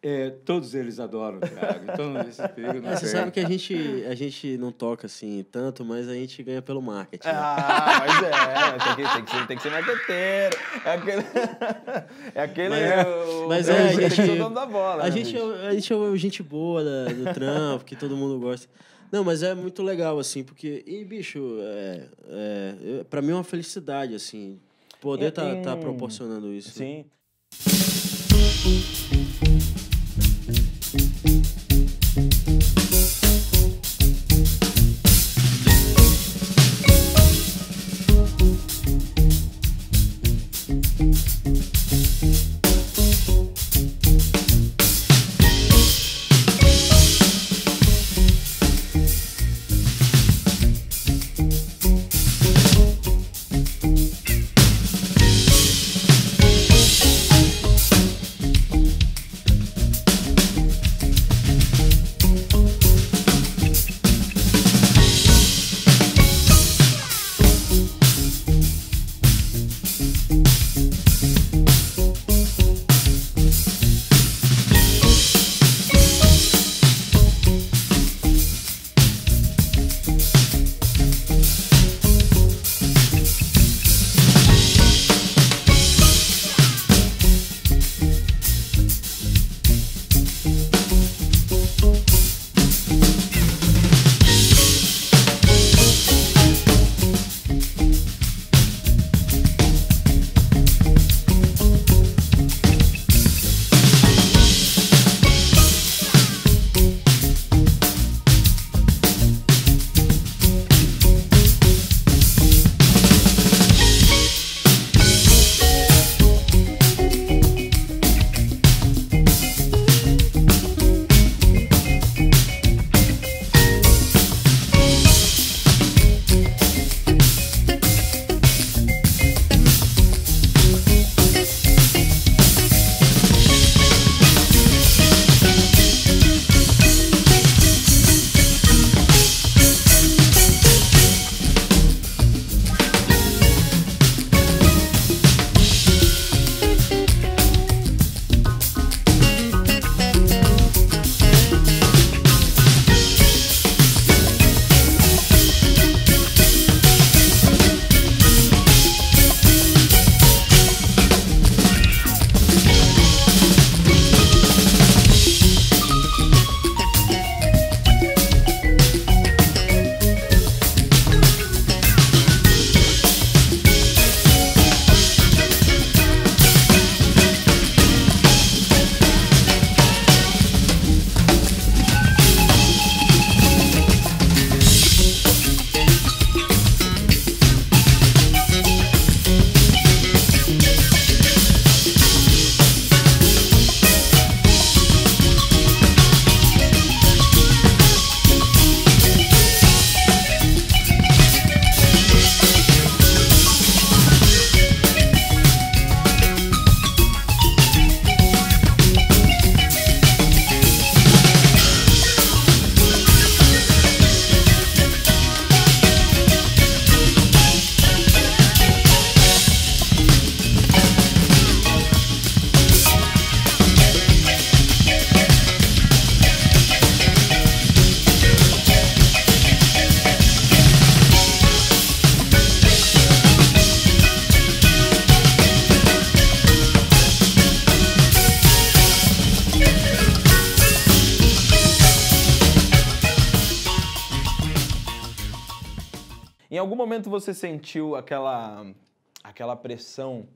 é, todos eles adoram, Thiago. Então, esse perigo não é, Você sabe que a gente, a gente não toca assim tanto, mas a gente ganha pelo marketing. Né? Ah, né? mas é. Tem que, tem que ser, tem que ser marqueteiro. É aquele. É aquele. Mas é, o, mas é, é a gente. É o dono da bola, a, né, gente é, a gente é gente boa da, do trampo, que todo mundo gosta. Não, mas é muito legal, assim, porque. E, bicho, é, é, pra mim é uma felicidade, assim, poder estar é, tá, tá proporcionando isso. Né? Sim. Né? algum momento você sentiu aquela, aquela pressão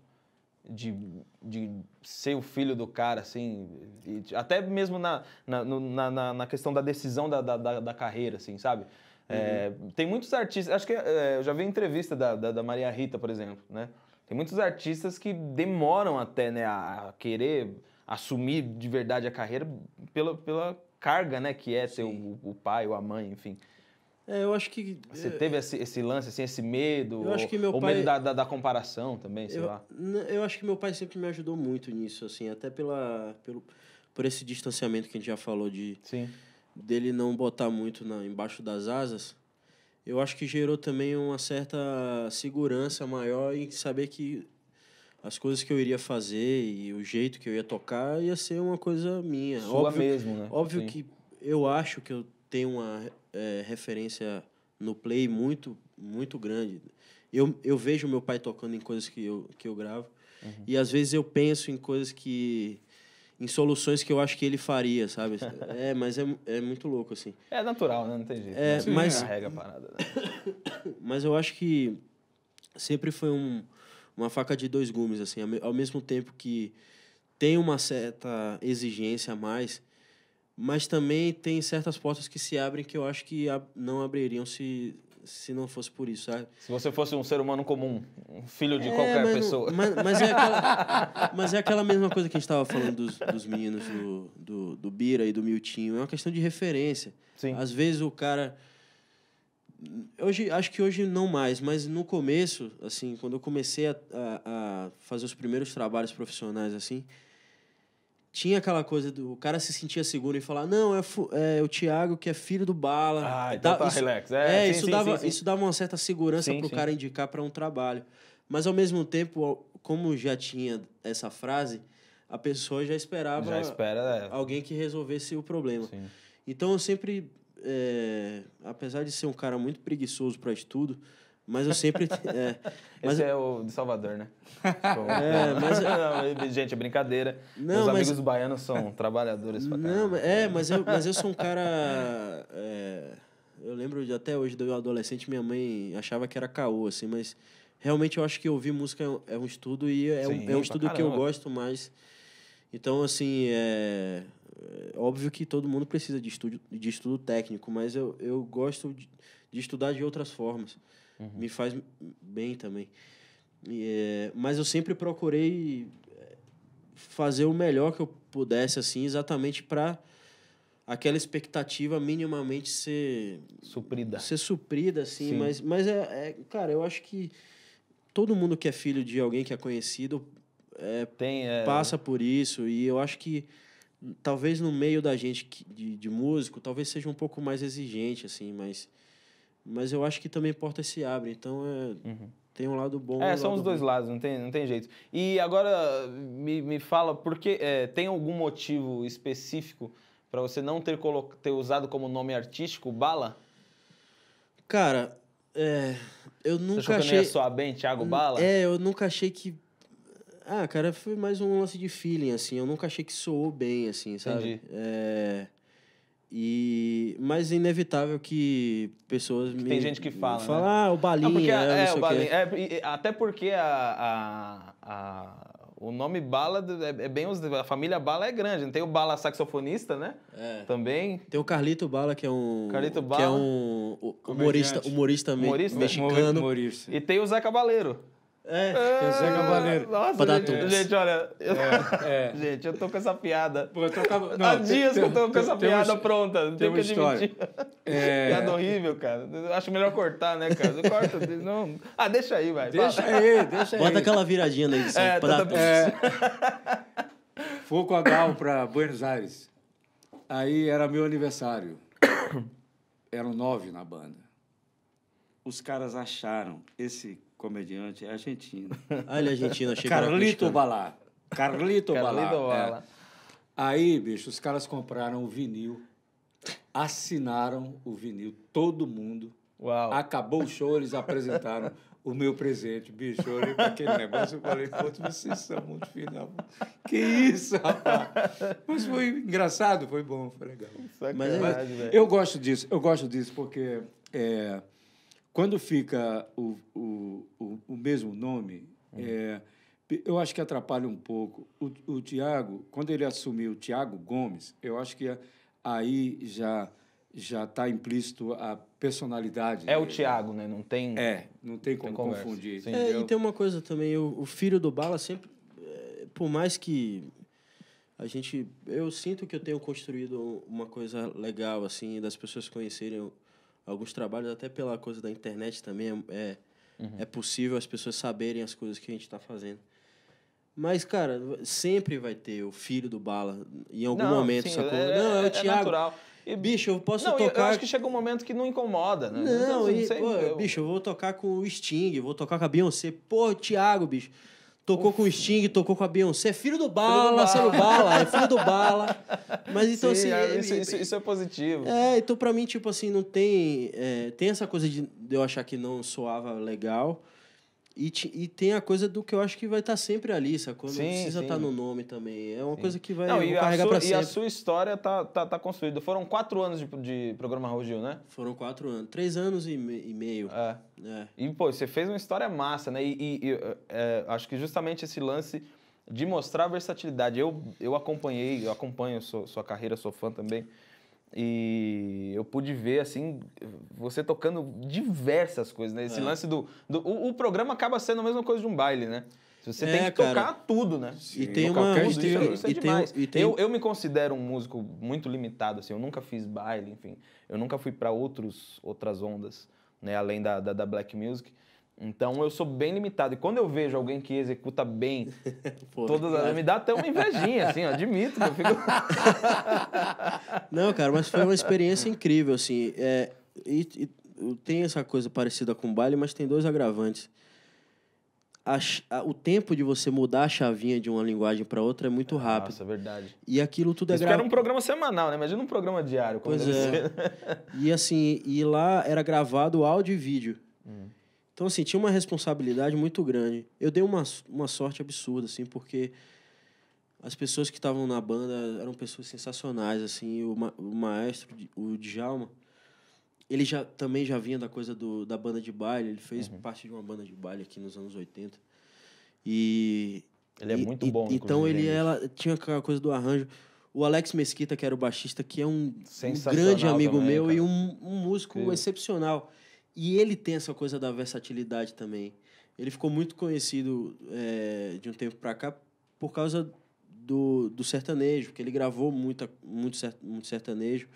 de, de ser o filho do cara, assim, e, até mesmo na, na, na, na, questão da decisão da, da, da carreira, assim, sabe? É, uhum. É, tem muitos artistas, acho que é, eu já vi entrevista da, da, da, Maria Rita, por exemplo, né? Tem muitos artistas que demoram até né, a, a querer assumir de verdade a carreira pela, pela carga né, que é ser o, o pai ou a mãe, enfim. É, eu acho que. Você é, teve esse, esse, lance, assim, esse medo? Eu acho que meu ou pai. medo da, da, da, comparação também, sei eu, lá. Eu acho que meu pai sempre me ajudou muito nisso, assim, até pela, pelo, por esse distanciamento que a gente já falou de. Sim. dele não botar muito na, embaixo das asas. Eu acho que gerou também uma certa segurança maior em saber que as coisas que eu iria fazer e o jeito que eu ia tocar ia ser uma coisa minha. Sua óbvio, mesmo, né? Óbvio Sim. que eu acho que eu tenho uma é, referência no play muito, muito grande. Eu, eu vejo meu pai tocando em coisas que eu, que eu gravo. Uhum. E às vezes eu penso em coisas que. em soluções que eu acho que ele faria, sabe? é, mas é, é muito louco, assim. É natural, né? Não tem jeito. É, não mas. Carrega a parada, né? mas eu acho que sempre foi um, uma faca de dois gumes, assim. Ao mesmo tempo que tem uma certa exigência a mais, mas também tem certas portas que se abrem que eu acho que não abririam se se não fosse por isso, sabe? Se você fosse um ser humano comum, um filho de é, qualquer mas, pessoa. Mas, mas, é aquela, mas é aquela mesma coisa que a gente estava falando dos, dos meninos do, do, do, Bira e do Miltinho. É uma questão de referência. Sim. Às vezes o cara. Hoje, acho que hoje não mais, mas no começo, assim, quando eu comecei a, a, a fazer os primeiros trabalhos profissionais, assim, tinha aquela coisa do o cara se sentia seguro e falar: não, é, é, o Thiago que é filho do Bala. Ah, então dá, tá, isso, relax. É, é sim, isso, dava, uma certa segurança para o cara indicar para um trabalho. Mas ao mesmo tempo, como já tinha essa frase, a pessoa já esperava já espera, é. alguém que resolvesse o problema. Então eu sempre, eh, apesar de ser um cara muito preguiçoso para estudo, mas eu sempre. É, mas Esse eu... é o de Salvador, né? é, mas... não, gente, é brincadeira. Não, Meus mas... amigos baianos são trabalhadores pra caramba. Não, é, mas eu, mas eu sou um cara. É, eu lembro de, até hoje, eu adolescente, minha mãe achava que era caô, assim, mas realmente eu acho que ouvir música é um é estudo e é, Sim, um, é um estudo que eu gosto mais. Então, assim, é, é óbvio que todo mundo precisa de, estudo, de estudo técnico, mas eu, eu gosto de, de estudar de outras formas uhum. me faz bem também. Eh, mas eu sempre procurei eh, fazer o melhor que eu pudesse, assim, exatamente para aquela expectativa minimamente ser suprida, ser suprida, assim. Sim. Mas, mas é, é, cara, eu acho que todo mundo que é filho de alguém que é conhecido é, Tem, é. passa por isso e eu acho que talvez no meio da gente que, de, de músico, talvez seja um pouco mais exigente, assim, mas mas eu acho que também portas se abrem, então é, uhum. tem um lado bom. É, um são os dois ruim. lados, não tem, não tem jeito. E agora me, me fala, porque é, tem algum motivo específico para você não ter, ter usado como nome artístico Bala? Cara, é, eu nunca você achou achei. Você não ia soar bem, Thiago Bala? É, eu nunca achei que. Ah, cara, foi mais um lance de feeling, assim. Eu nunca achei que soou bem, assim, sabe? Entendi. É... E, mas é inevitável que pessoas que me, Tem gente que fala. Né? Fala, né? ah, o balinha. Não, porque, é, é, o balinha é, até porque a, a, a, o nome bala é, é, bem A família bala é grande. Tem o bala saxofonista, né? É. Também. Tem o Carlito Bala, que é um. Carlito Bala. Que é um humorista, humorista, humorista, humorista? mexicano. Humorista. E tem o Zé Cabaleiro. É, ah, é, é, é Cavaleiro. Nossa, gente, gente, olha. É, é. gente, eu tô com essa piada. Pô, tô... Não, Há dias tem, que eu tô com tem, essa tem piada um... pronta. Tem que admitir. É... Piada horrível, cara. Acho melhor cortar, né, cara? corto. não... Ah, deixa aí, vai. Deixa fala. aí, deixa aí. Bota aquela viradinha na edição. É, pra... Tanta... Tá, tá é... Fui com a Gal pra Buenos Aires. Aí era meu aniversário. Eram nove na banda. Os caras acharam esse comediante é argentino. olha argentino, achei Carlito Balá. Carlito Balá. Carlito é. Balá. É. Aí, bicho, os caras compraram o vinil, assinaram o vinil, todo mundo. Uau. Acabou o show, eles apresentaram o meu presente, bicho. Eu olhei para aquele negócio e falei, pô, vocês são muito final. Que isso, rapaz? Mas foi engraçado, foi bom, foi legal. Sacanagem, Mas, eu gosto disso, eu gosto disso porque é, quando fica o, o, o, o mesmo nome, uhum. é, eu acho que atrapalha um pouco. O, o Tiago, quando ele assumiu o Tiago Gomes, eu acho que aí já já está implícito a personalidade. É dele. o Tiago, né? Não tem. É, não tem como tem confundir. é, e tem uma coisa também, o, o filho do Bala sempre. É, por mais que a gente. Eu sinto que eu tenho construído uma coisa legal, assim, das pessoas conhecerem alguns trabalhos, até pela coisa da internet também, é, uhum. é possível as pessoas saberem as coisas que a gente está fazendo. Mas, cara, sempre vai ter o filho do Bala em algum não, momento, sim, sacou? É, não, é, é o Thiago. É natural. E, bicho, eu posso não, tocar. Eu acho que chega um momento que não incomoda, né? Não, não, assim, e, não sei, pô, eu... bicho, eu vou tocar com o Sting, vou tocar com a Beyoncé. Pô, Thiago, bicho. Tocou com o Sting, tocou com a Beyoncé. É filho do Bala, do Bala, é filho do Bala. Mas então, Sim, assim. É, é isso, isso, isso, é positivo. É, então pra mim, tipo assim, não tem. É, tem essa coisa de eu achar que não soava legal. E, e, tem a coisa do que eu acho que vai estar tá sempre ali, sacou? Sim, precisa tá sim. estar no nome também. É uma sim. coisa que vai não, carregar para sempre. E a sua história tá, tá, tá construída. Foram quatro anos de, de programa Raul Gil, né? Foram quatro anos. Três anos e, me, e meio. É. é. E, pô, você fez uma história massa, né? E, e, e é, acho que justamente esse lance de mostrar a versatilidade. Eu, eu acompanhei, eu acompanho sua, sua carreira, sou fã também. E eu pude ver, assim, você tocando diversas coisas, né? Esse é. lance do. do o, o, programa acaba sendo a mesma coisa de um baile, né? Você é, tem que cara, tocar tudo, né? E tem uma. É é e, Tem, Eu, eu me considero um músico muito limitado, assim. Eu nunca fiz baile, enfim. Eu nunca fui para outras ondas, né? Além da, da, da black music. Então eu sou bem limitado. E quando eu vejo alguém que executa bem Pô, todas as... me dá até uma invejinha, assim, admito que eu fico. Não, cara, mas foi uma experiência incrível, assim. É, e, e, tem essa coisa parecida com o baile, mas tem dois agravantes. A, a, o tempo de você mudar a chavinha de uma linguagem para outra é muito rápido. Nossa, é verdade. E aquilo tudo é gravado. era um programa semanal, né? Imagina um programa diário. Como pois é. Ser. e assim, e lá era gravado áudio e vídeo. Hum. Então, assim, tinha uma responsabilidade muito grande. Eu dei uma, uma sorte absurda, assim, porque as pessoas que estavam na banda eram pessoas sensacionais, assim, o, ma o maestro, o Djalma, ele já também já vinha da coisa do, da banda de baile, ele fez uhum. parte de uma banda de baile aqui nos anos 80. E ele é e, muito bom, e, Então ele né, ela tinha aquela coisa do arranjo. O Alex Mesquita, que era o baixista, que é um, um grande amigo também, meu cara. e um, um músico Sim. excepcional. E ele tem essa coisa da versatilidade também. Ele ficou muito conhecido é, de um tempo para cá por causa do, do sertanejo, que ele gravou muita, muito, muito sertanejo.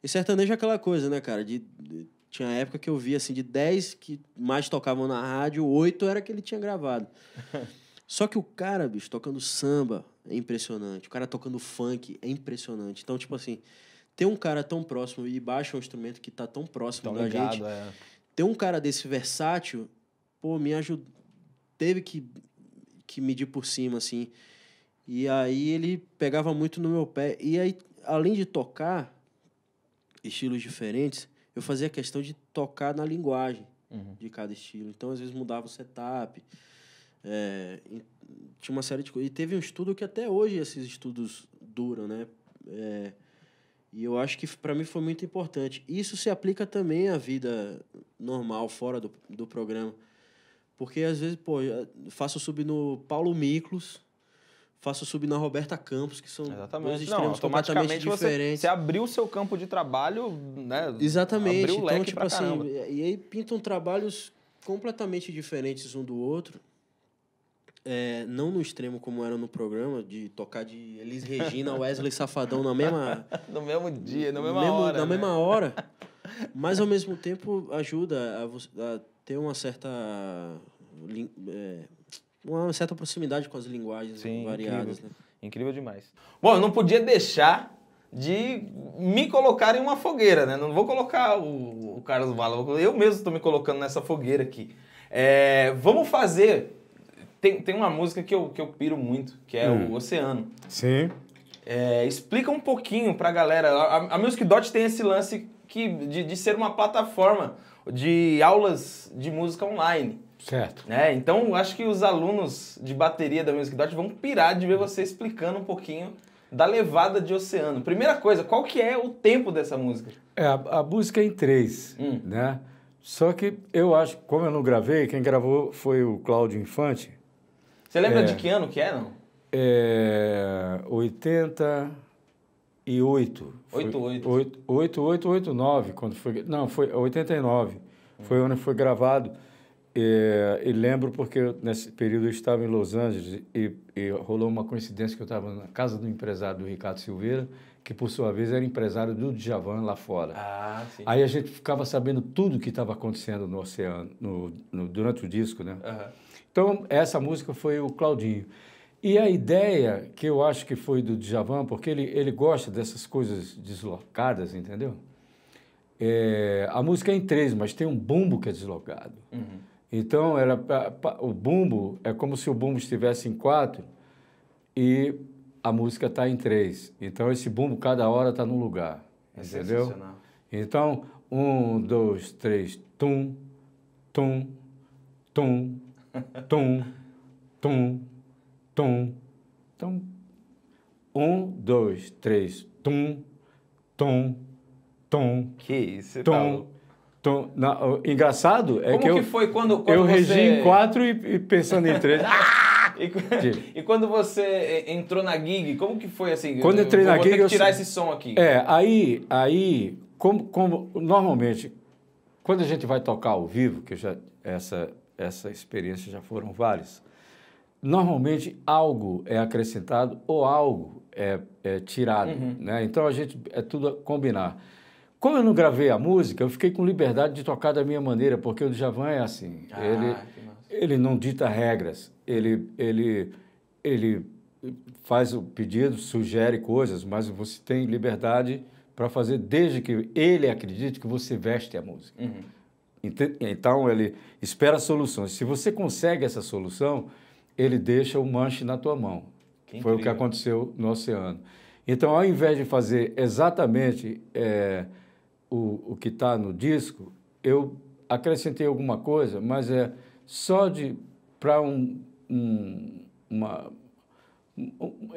E sertanejo é aquela coisa, né, cara? De, de, tinha época que eu via assim, de 10 que mais tocavam na rádio, 8 era que ele tinha gravado. Só que o cara, bicho, tocando samba é impressionante. O cara tocando funk é impressionante. Então, tipo assim, ter um cara tão próximo e baixo é um instrumento que tá tão próximo tão da ligado, gente. É ter um cara desse versátil, pô, me ajudou. Teve que, que medir por cima, assim. E aí ele pegava muito no meu pé. E aí, além de tocar estilos diferentes, eu fazia questão de tocar na linguagem uhum. de cada estilo. Então, às vezes, mudava o setup. É, tinha uma série de coisas. E teve um estudo que até hoje esses estudos duram, né? É, e eu acho que para mim foi muito importante. Isso se aplica também à vida normal, fora do, do programa. Porque às vezes, pô, faço sub no Paulo Miklos, faço sub na Roberta Campos, que são Exatamente. dois extremos Não, completamente diferentes. Você, você abriu seu campo de trabalho, né? Exatamente. então, tipo assim, caramba. e aí pintam trabalhos completamente diferentes um do outro é, não no extremo como era no programa, de tocar de Elis Regina, Wesley Safadão na mesma. no mesmo dia, na mesma mesmo, hora. Na né? mesma hora. Mas ao mesmo tempo ajuda a, a ter uma certa. É, uma certa proximidade com as linguagens Sim, variadas. Incrível. Né? incrível demais. Bom, eu não podia deixar de me colocar em uma fogueira, né? Não vou colocar o, o Carlos Bala, eu mesmo estou me colocando nessa fogueira aqui. É, vamos fazer tem, tem uma música que eu, que eu piro muito, que é hum. o Oceano. Sim. É, explica um pouquinho pra galera. A, a Music Dot tem esse lance que, de, de ser uma plataforma de aulas de música online. Certo. Né? Então, acho que os alunos de bateria da Music Dot vão pirar de ver você explicando um pouquinho da levada de oceano. Primeira coisa, qual que é o tempo dessa música? É, a, a música é em três, hum. né? Só que eu acho, como eu não gravei, quem gravou foi o Cláudio Infante, você lembra é, de que ano que é, não? É, 88. 88. 8889, quando foi... Não, foi 89. Hum. Foi onde foi gravado. É, e lembro porque nesse período eu estava em Los Angeles e, e rolou uma coincidência que eu estava na casa do empresário do Ricardo Silveira, que por sua vez era empresário do Djavan lá fora. Ah, sim. Aí a gente ficava sabendo tudo o que estava acontecendo no oceano, no, no, durante o disco, né? Uhum. Então, essa música foi o Claudinho. E a ideia, que eu acho que foi do Djavan, porque ele, ele gosta dessas coisas deslocadas, entendeu? É, a música é em três, mas tem um bumbo que é deslocado. Uhum. Então, ela, pra, pra, o bumbo é como se o bumbo estivesse em quatro e a música está em três. Então, esse bumbo, cada hora, está num lugar. É entendeu? Então, um, dois, três, tum, tum, tum, Tum, tum, tum, tum. Um, dois, três. Tum, tum, tum. Que isso, tum. Tá... Tom, na, engraçado é Como que, que eu, foi quando, quando eu você... regi em quatro e, e pensando em três. E, e, quando você entrou na gig, como que foi assim? Quando eu entrei eu, na vou gig, ter que tirar eu... esse som aqui. É, aí, aí, como, como normalmente, quando a gente vai tocar ao vivo, que já essa essa experiência já foram várias. Normalmente, algo é acrescentado ou algo é, é tirado. Uhum. Né? Então, a gente é tudo a combinar. Como eu não gravei a música, eu fiquei com liberdade de tocar da minha maneira, porque o Djavan é assim. Ah, ele, ele não dita regras, ele, ele, ele faz o pedido, sugere coisas, mas você tem liberdade para fazer desde que ele acredite que você veste a música. Uhum. Então ele espera soluções. Se você consegue essa solução, ele deixa o manche na tua mão. Que Foi o que aconteceu no oceano. Então, ao invés de fazer exatamente é, o, o que está no disco, eu acrescentei alguma coisa, mas é só de para um, um, uma,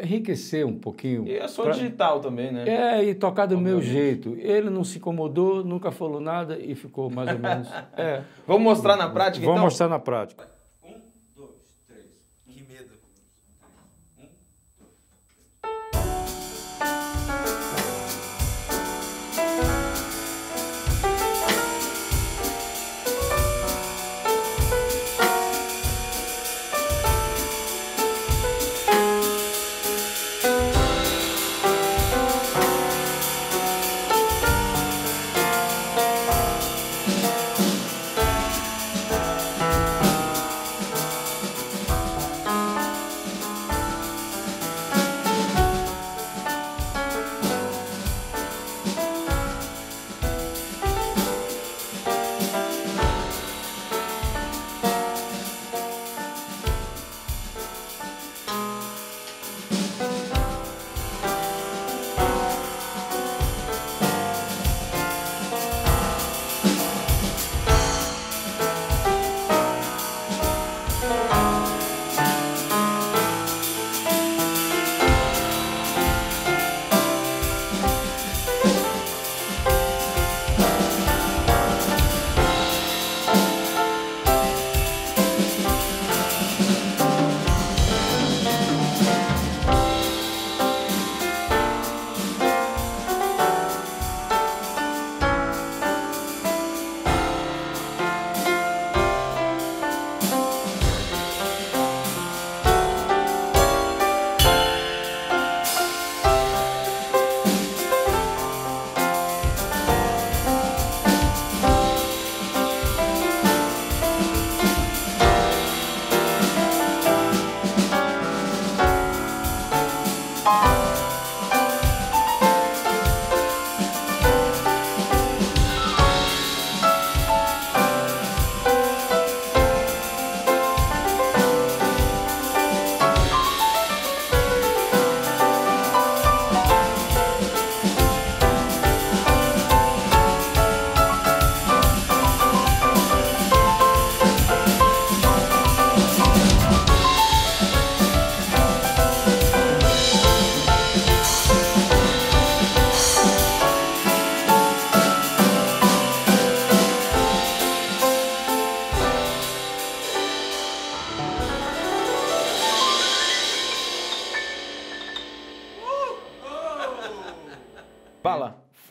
enriquecer um pouquinho. E eu sou pra... digital também, né? É, e tocar do Obviamente. meu jeito. Ele não se incomodou, nunca falou nada e ficou mais ou menos. é. Vamos mostrar na prática, Vamos então? Vamos mostrar na prática.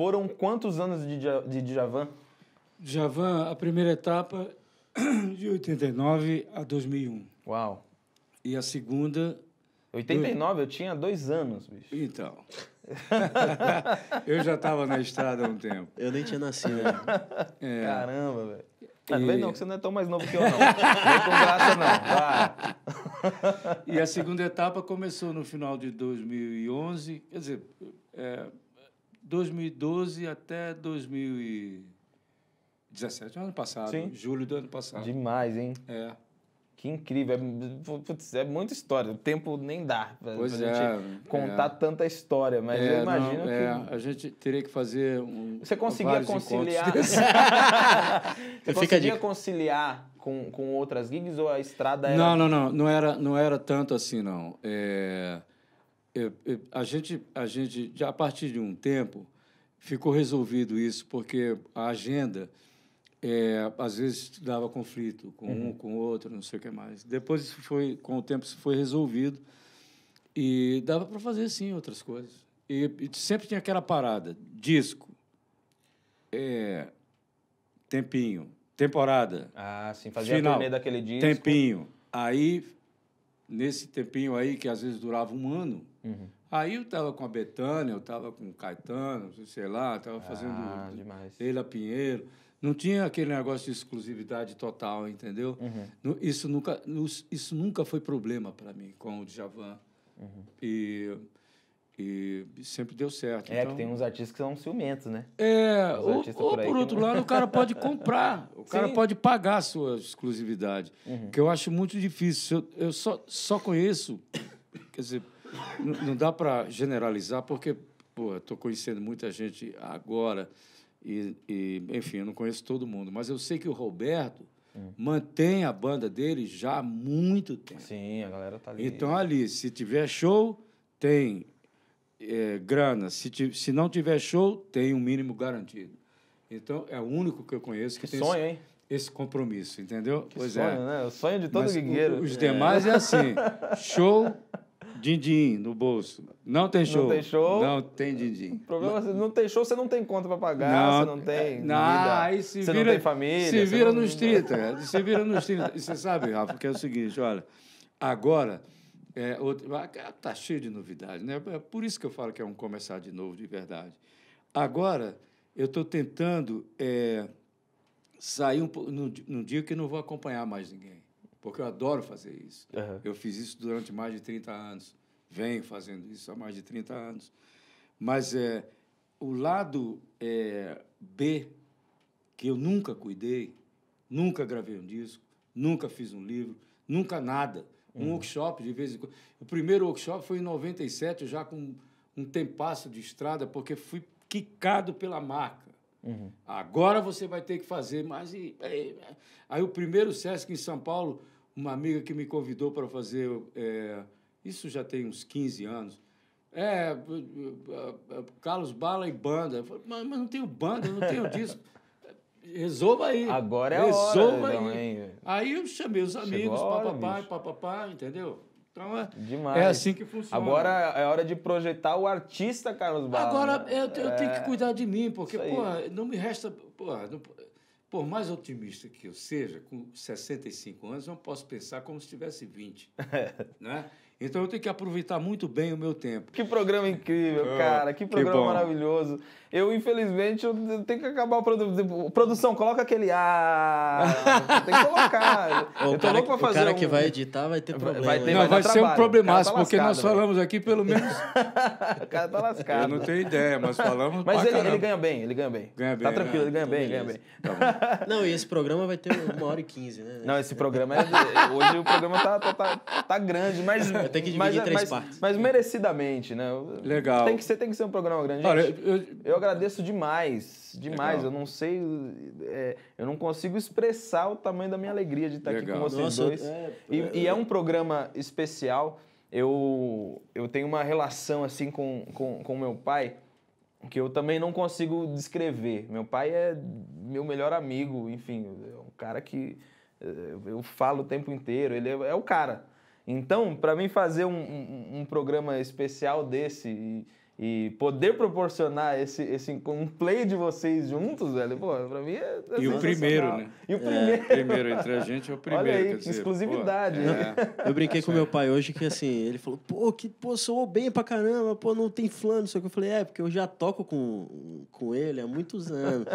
Foram quantos anos de, de Djavan? Djavan, a primeira etapa de 89 a 2001. Uau. E a segunda... 89? Eu tinha dois anos, bicho. Então. eu já estava na estrada há um tempo. Eu nem tinha nascido. Né? É. Caramba, velho. Ah, não, e... não, que você não é tão mais novo que eu, não. não é com graça, não. Vai. E a segunda etapa começou no final de 2011. Quer dizer, é, 2012 até 2017, ano passado, Sim. julho do ano passado. Demais, hein? É. Que incrível, é, putz, é muita história, o tempo nem dá pra, pra é, gente é. contar é. tanta história, mas é, eu imagino não, é. que... a gente teria que fazer um, Você conseguia conciliar... Você conseguia conciliar com, com outras gigs ou a estrada era... Não, não, não, não era, não era tanto assim, não. É... É, é, a gente, a gente, já a partir de um tempo, ficou resolvido isso, porque a agenda é, às vezes dava conflito com uhum. um, com o outro, não sei o que mais. Depois isso foi, com o tempo, isso foi resolvido e dava para fazer sim outras coisas. E, e, sempre tinha aquela parada: disco, é, tempinho, temporada. Ah, sim, fazia final, a turnê daquele disco. Tempinho. Aí nesse tempinho aí, que às vezes durava um ano, uhum. aí eu estava com a Betânia, eu estava com o Caetano, sei lá, estava ah, fazendo demais. Leila Pinheiro. Não tinha aquele negócio de exclusividade total, entendeu? Uhum. Isso, nunca, isso nunca foi problema para mim com o Djavan. Uhum. E e sempre deu certo. É, então... que tem uns artistas que são ciumentos, né? É, ou, ou, por, outro lado, o cara pode comprar, o Sim. cara pode pagar a sua exclusividade, uhum. que eu acho muito difícil. Eu, eu só, só conheço, quer dizer, não dá para generalizar, porque, pô, estou conhecendo muita gente agora, e, e, enfim, eu não conheço todo mundo, mas eu sei que o Roberto, Hum. mantém a banda dele já há muito tempo. Sim, a galera tá ali. Então ali, se tiver show, tem é, grana. Se, se não tiver show, tem um mínimo garantido. Então, é o único que eu conheço que, que tem sonho, esse, hein? esse compromisso, entendeu? Que pois sonho, é. né? O sonho de todo guigueiro. Os demais é, é assim, show, din-din no bolso. Não tem show. Não tem show. Não tem din-din. O problema não. é não tem show, você não tem conta para pagar, não, você não tem é, não, vida, aí se você vira, não tem família. Se vira não... nos 30, se vira nos 30. E você sabe, Rafa, que é o seguinte, olha, agora é, outro, ah, tá cheio de novidades, né? É por isso que eu falo que é um começar de novo, de verdade. Agora, eu estou tentando é, sair um no dia que não vou acompanhar mais ninguém, porque eu adoro fazer isso. Uhum. Eu fiz isso durante mais de 30 anos, venho fazendo isso há mais de 30 anos. Mas é, o lado é, B, que eu nunca cuidei, nunca gravei um disco, nunca fiz um livro, nunca nada um uhum. workshop de vez em quando. O primeiro workshop foi em 97, já com um tempasso de estrada, porque fui quicado pela marca. Uhum. Agora você vai ter que fazer mais. E, é, é. aí o primeiro Sesc em São Paulo, uma amiga que me convidou para fazer, é, isso já tem uns 15 anos, é, é, Carlos Bala e banda. Eu falei, mas, mas não tenho banda, não tenho disco. Resolva aí. Agora é Resolva hora, aí. Aí eu chamei os amigos, papapá, papapá, entendeu? Então é, Demais. é assim que funciona. Agora é hora de projetar o artista Carlos Bala. Agora é, eu, eu é... tenho que é. cuidar de mim, porque, porra, não me resta. Porra, não, por mais otimista que eu seja, com 65 anos, não posso pensar como se tivesse 20. né? Então eu tenho que aproveitar muito bem o meu tempo. Que programa incrível, ah, cara. Que programa que maravilhoso eu infelizmente eu tenho que acabar a produ... Tipo, produção. coloca aquele ah, tem que colocar. O eu tô cara, louco pra fazer. O cara um... que vai editar vai ter problema. Vai, ter, não, vai, vai ser trabalho. um tá problemaço, tá porque nós falamos aqui pelo menos. o cara tá lascado. Eu não tenho ideia, mas falamos. Mas ele, ele, ganha bem, ele ganha bem. Ganha tá bem. Tá tranquilo, né? ele ganha bem, ganha bem. Tá não, e esse programa vai ter uma hora e quinze, né? Não, esse programa é. Hoje o programa tá, tá, tá, tá grande, mas. Tem que dividir mas, em é, três mas, partes. Mas merecidamente, né? Legal. Tem que ser, tem que ser um programa grande. Olha, eu, eu agradeço demais, demais. Legal. Eu não sei, é, eu não consigo expressar o tamanho da minha alegria de estar Legal. aqui com vocês Nossa, dois. É, e, é... e é, é um programa especial. Eu, eu tenho uma relação assim com, com, com meu pai que eu também não consigo descrever. Meu pai é meu melhor amigo, enfim, é um cara que é, eu falo o tempo inteiro, ele é, é o cara. Então, para mim fazer um, um, um, programa especial desse e, e poder proporcionar esse, esse um play de vocês juntos, velho, pô, pra mim é. é e o primeiro, né? E o é, primeiro. É. primeiro entre a gente é o primeiro. Olha aí, que dizer, exclusividade. Pô, é. Né? Eu brinquei com meu pai hoje que assim, ele falou, pô, que pô, soou bem pra caramba, pô, não tem flano, só que eu falei, é, porque eu já toco com, com ele há muitos anos.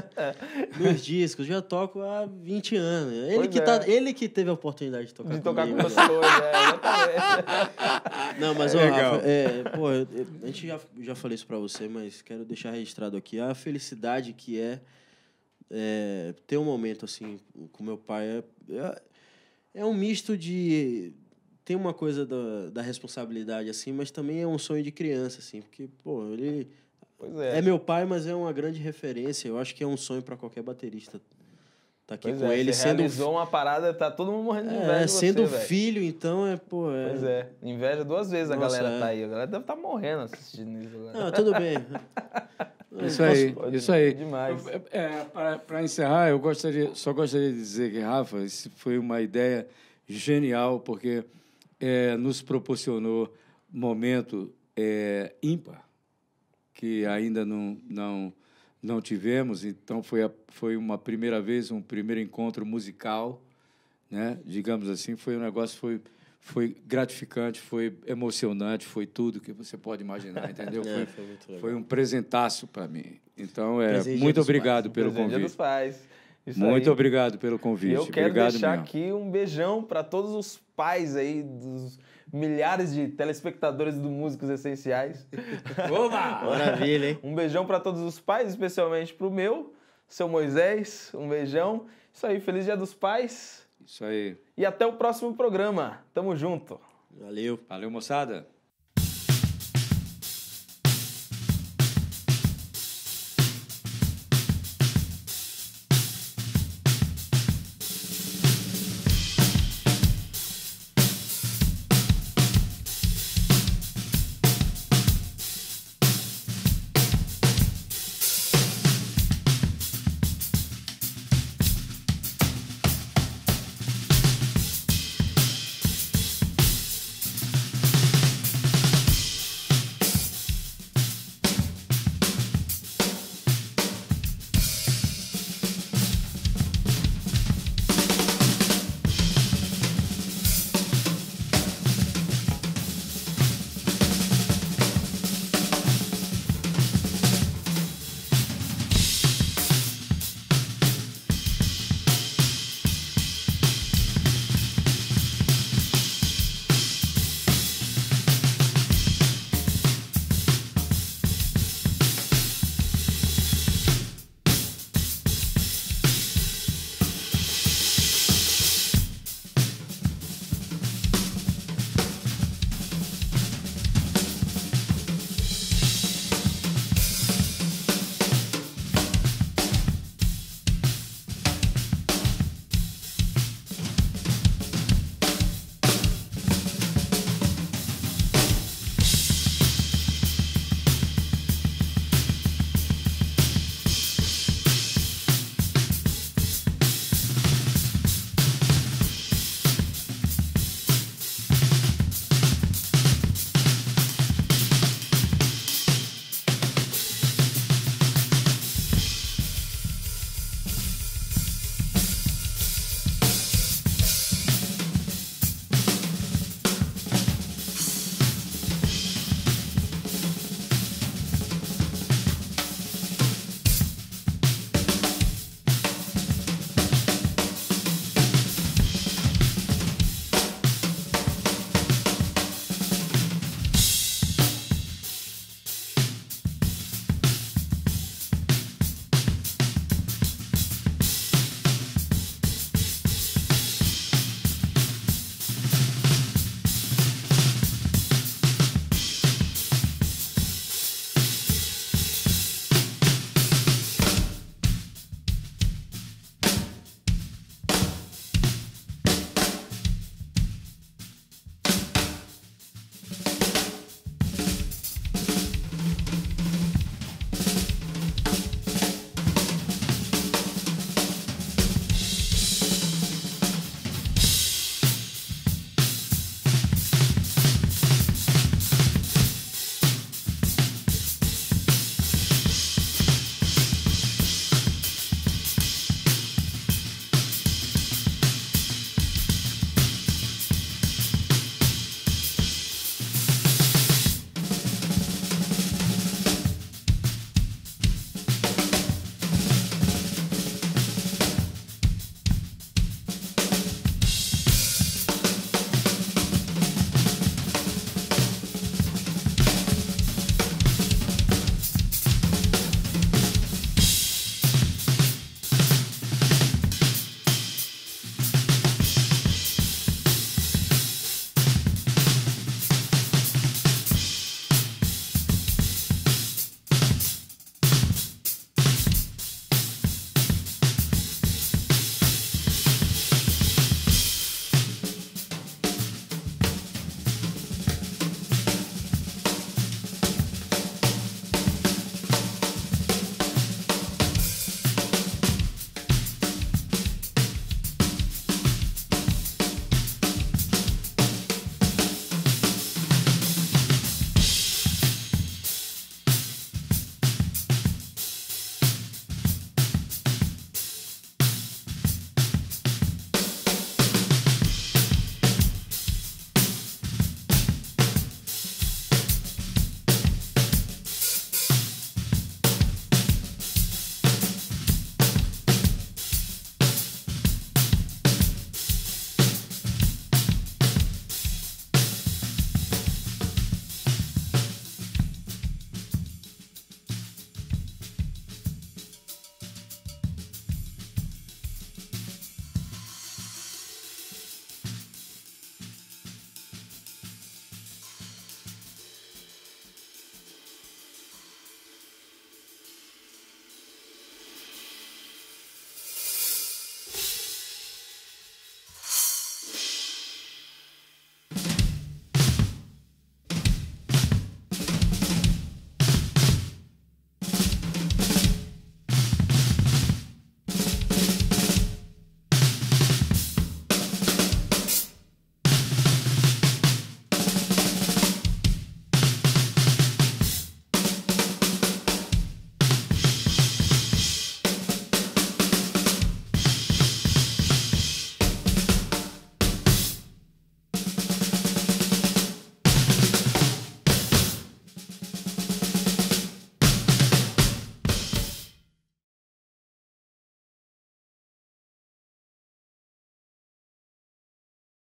Nos discos, já toco há 20 anos. Ele, que, é. tá, ele que teve a oportunidade de tocar. De tocar comigo, com você né? hoje, é, exatamente. Não, mas ó, Rafa, é, pô, a gente já já falei isso para você, mas quero deixar registrado aqui a felicidade que é, é ter um momento assim com meu pai. É, é, é um misto de tem uma coisa da, da responsabilidade assim, mas também é um sonho de criança assim, porque pô, ele é. é. meu pai, mas é uma grande referência. Eu acho que é um sonho para qualquer baterista tá aqui pois com é, ele. Você sendo realizou uma parada, tá todo mundo morrendo de é, inveja. É, sendo você, filho, véio. então é, pô. É... Pois é, inveja duas vezes Nossa, a galera tá é. tá aí. A galera deve estar tá morrendo assistindo isso agora. Não, tudo bem. isso aí, Nossa, isso aí. Demais. É, Para encerrar, eu gostaria, só gostaria de dizer que, Rafa, isso foi uma ideia genial, porque é, nos proporcionou momento é, ímpar, que ainda não, não não tivemos, então foi, a, foi uma primeira vez, um primeiro encontro musical, né? digamos assim, foi um negócio, foi, foi gratificante, foi emocionante, foi tudo que você pode imaginar, entendeu? É, foi, foi, um presentaço para mim. Então, é, é muito obrigado pais. pelo Presente é convite. Dos pais. Isso Muito aí. obrigado pelo convite. eu quero obrigado deixar mesmo. aqui um beijão para todos os pais aí dos milhares de telespectadores do Músicos Essenciais. Oba! Maravilha, hein? Um beijão para todos os pais, especialmente para o meu, seu Moisés. Um beijão. Isso aí, feliz Dia dos Pais. Isso aí. E até o próximo programa. Tamo junto. Valeu. Valeu, moçada.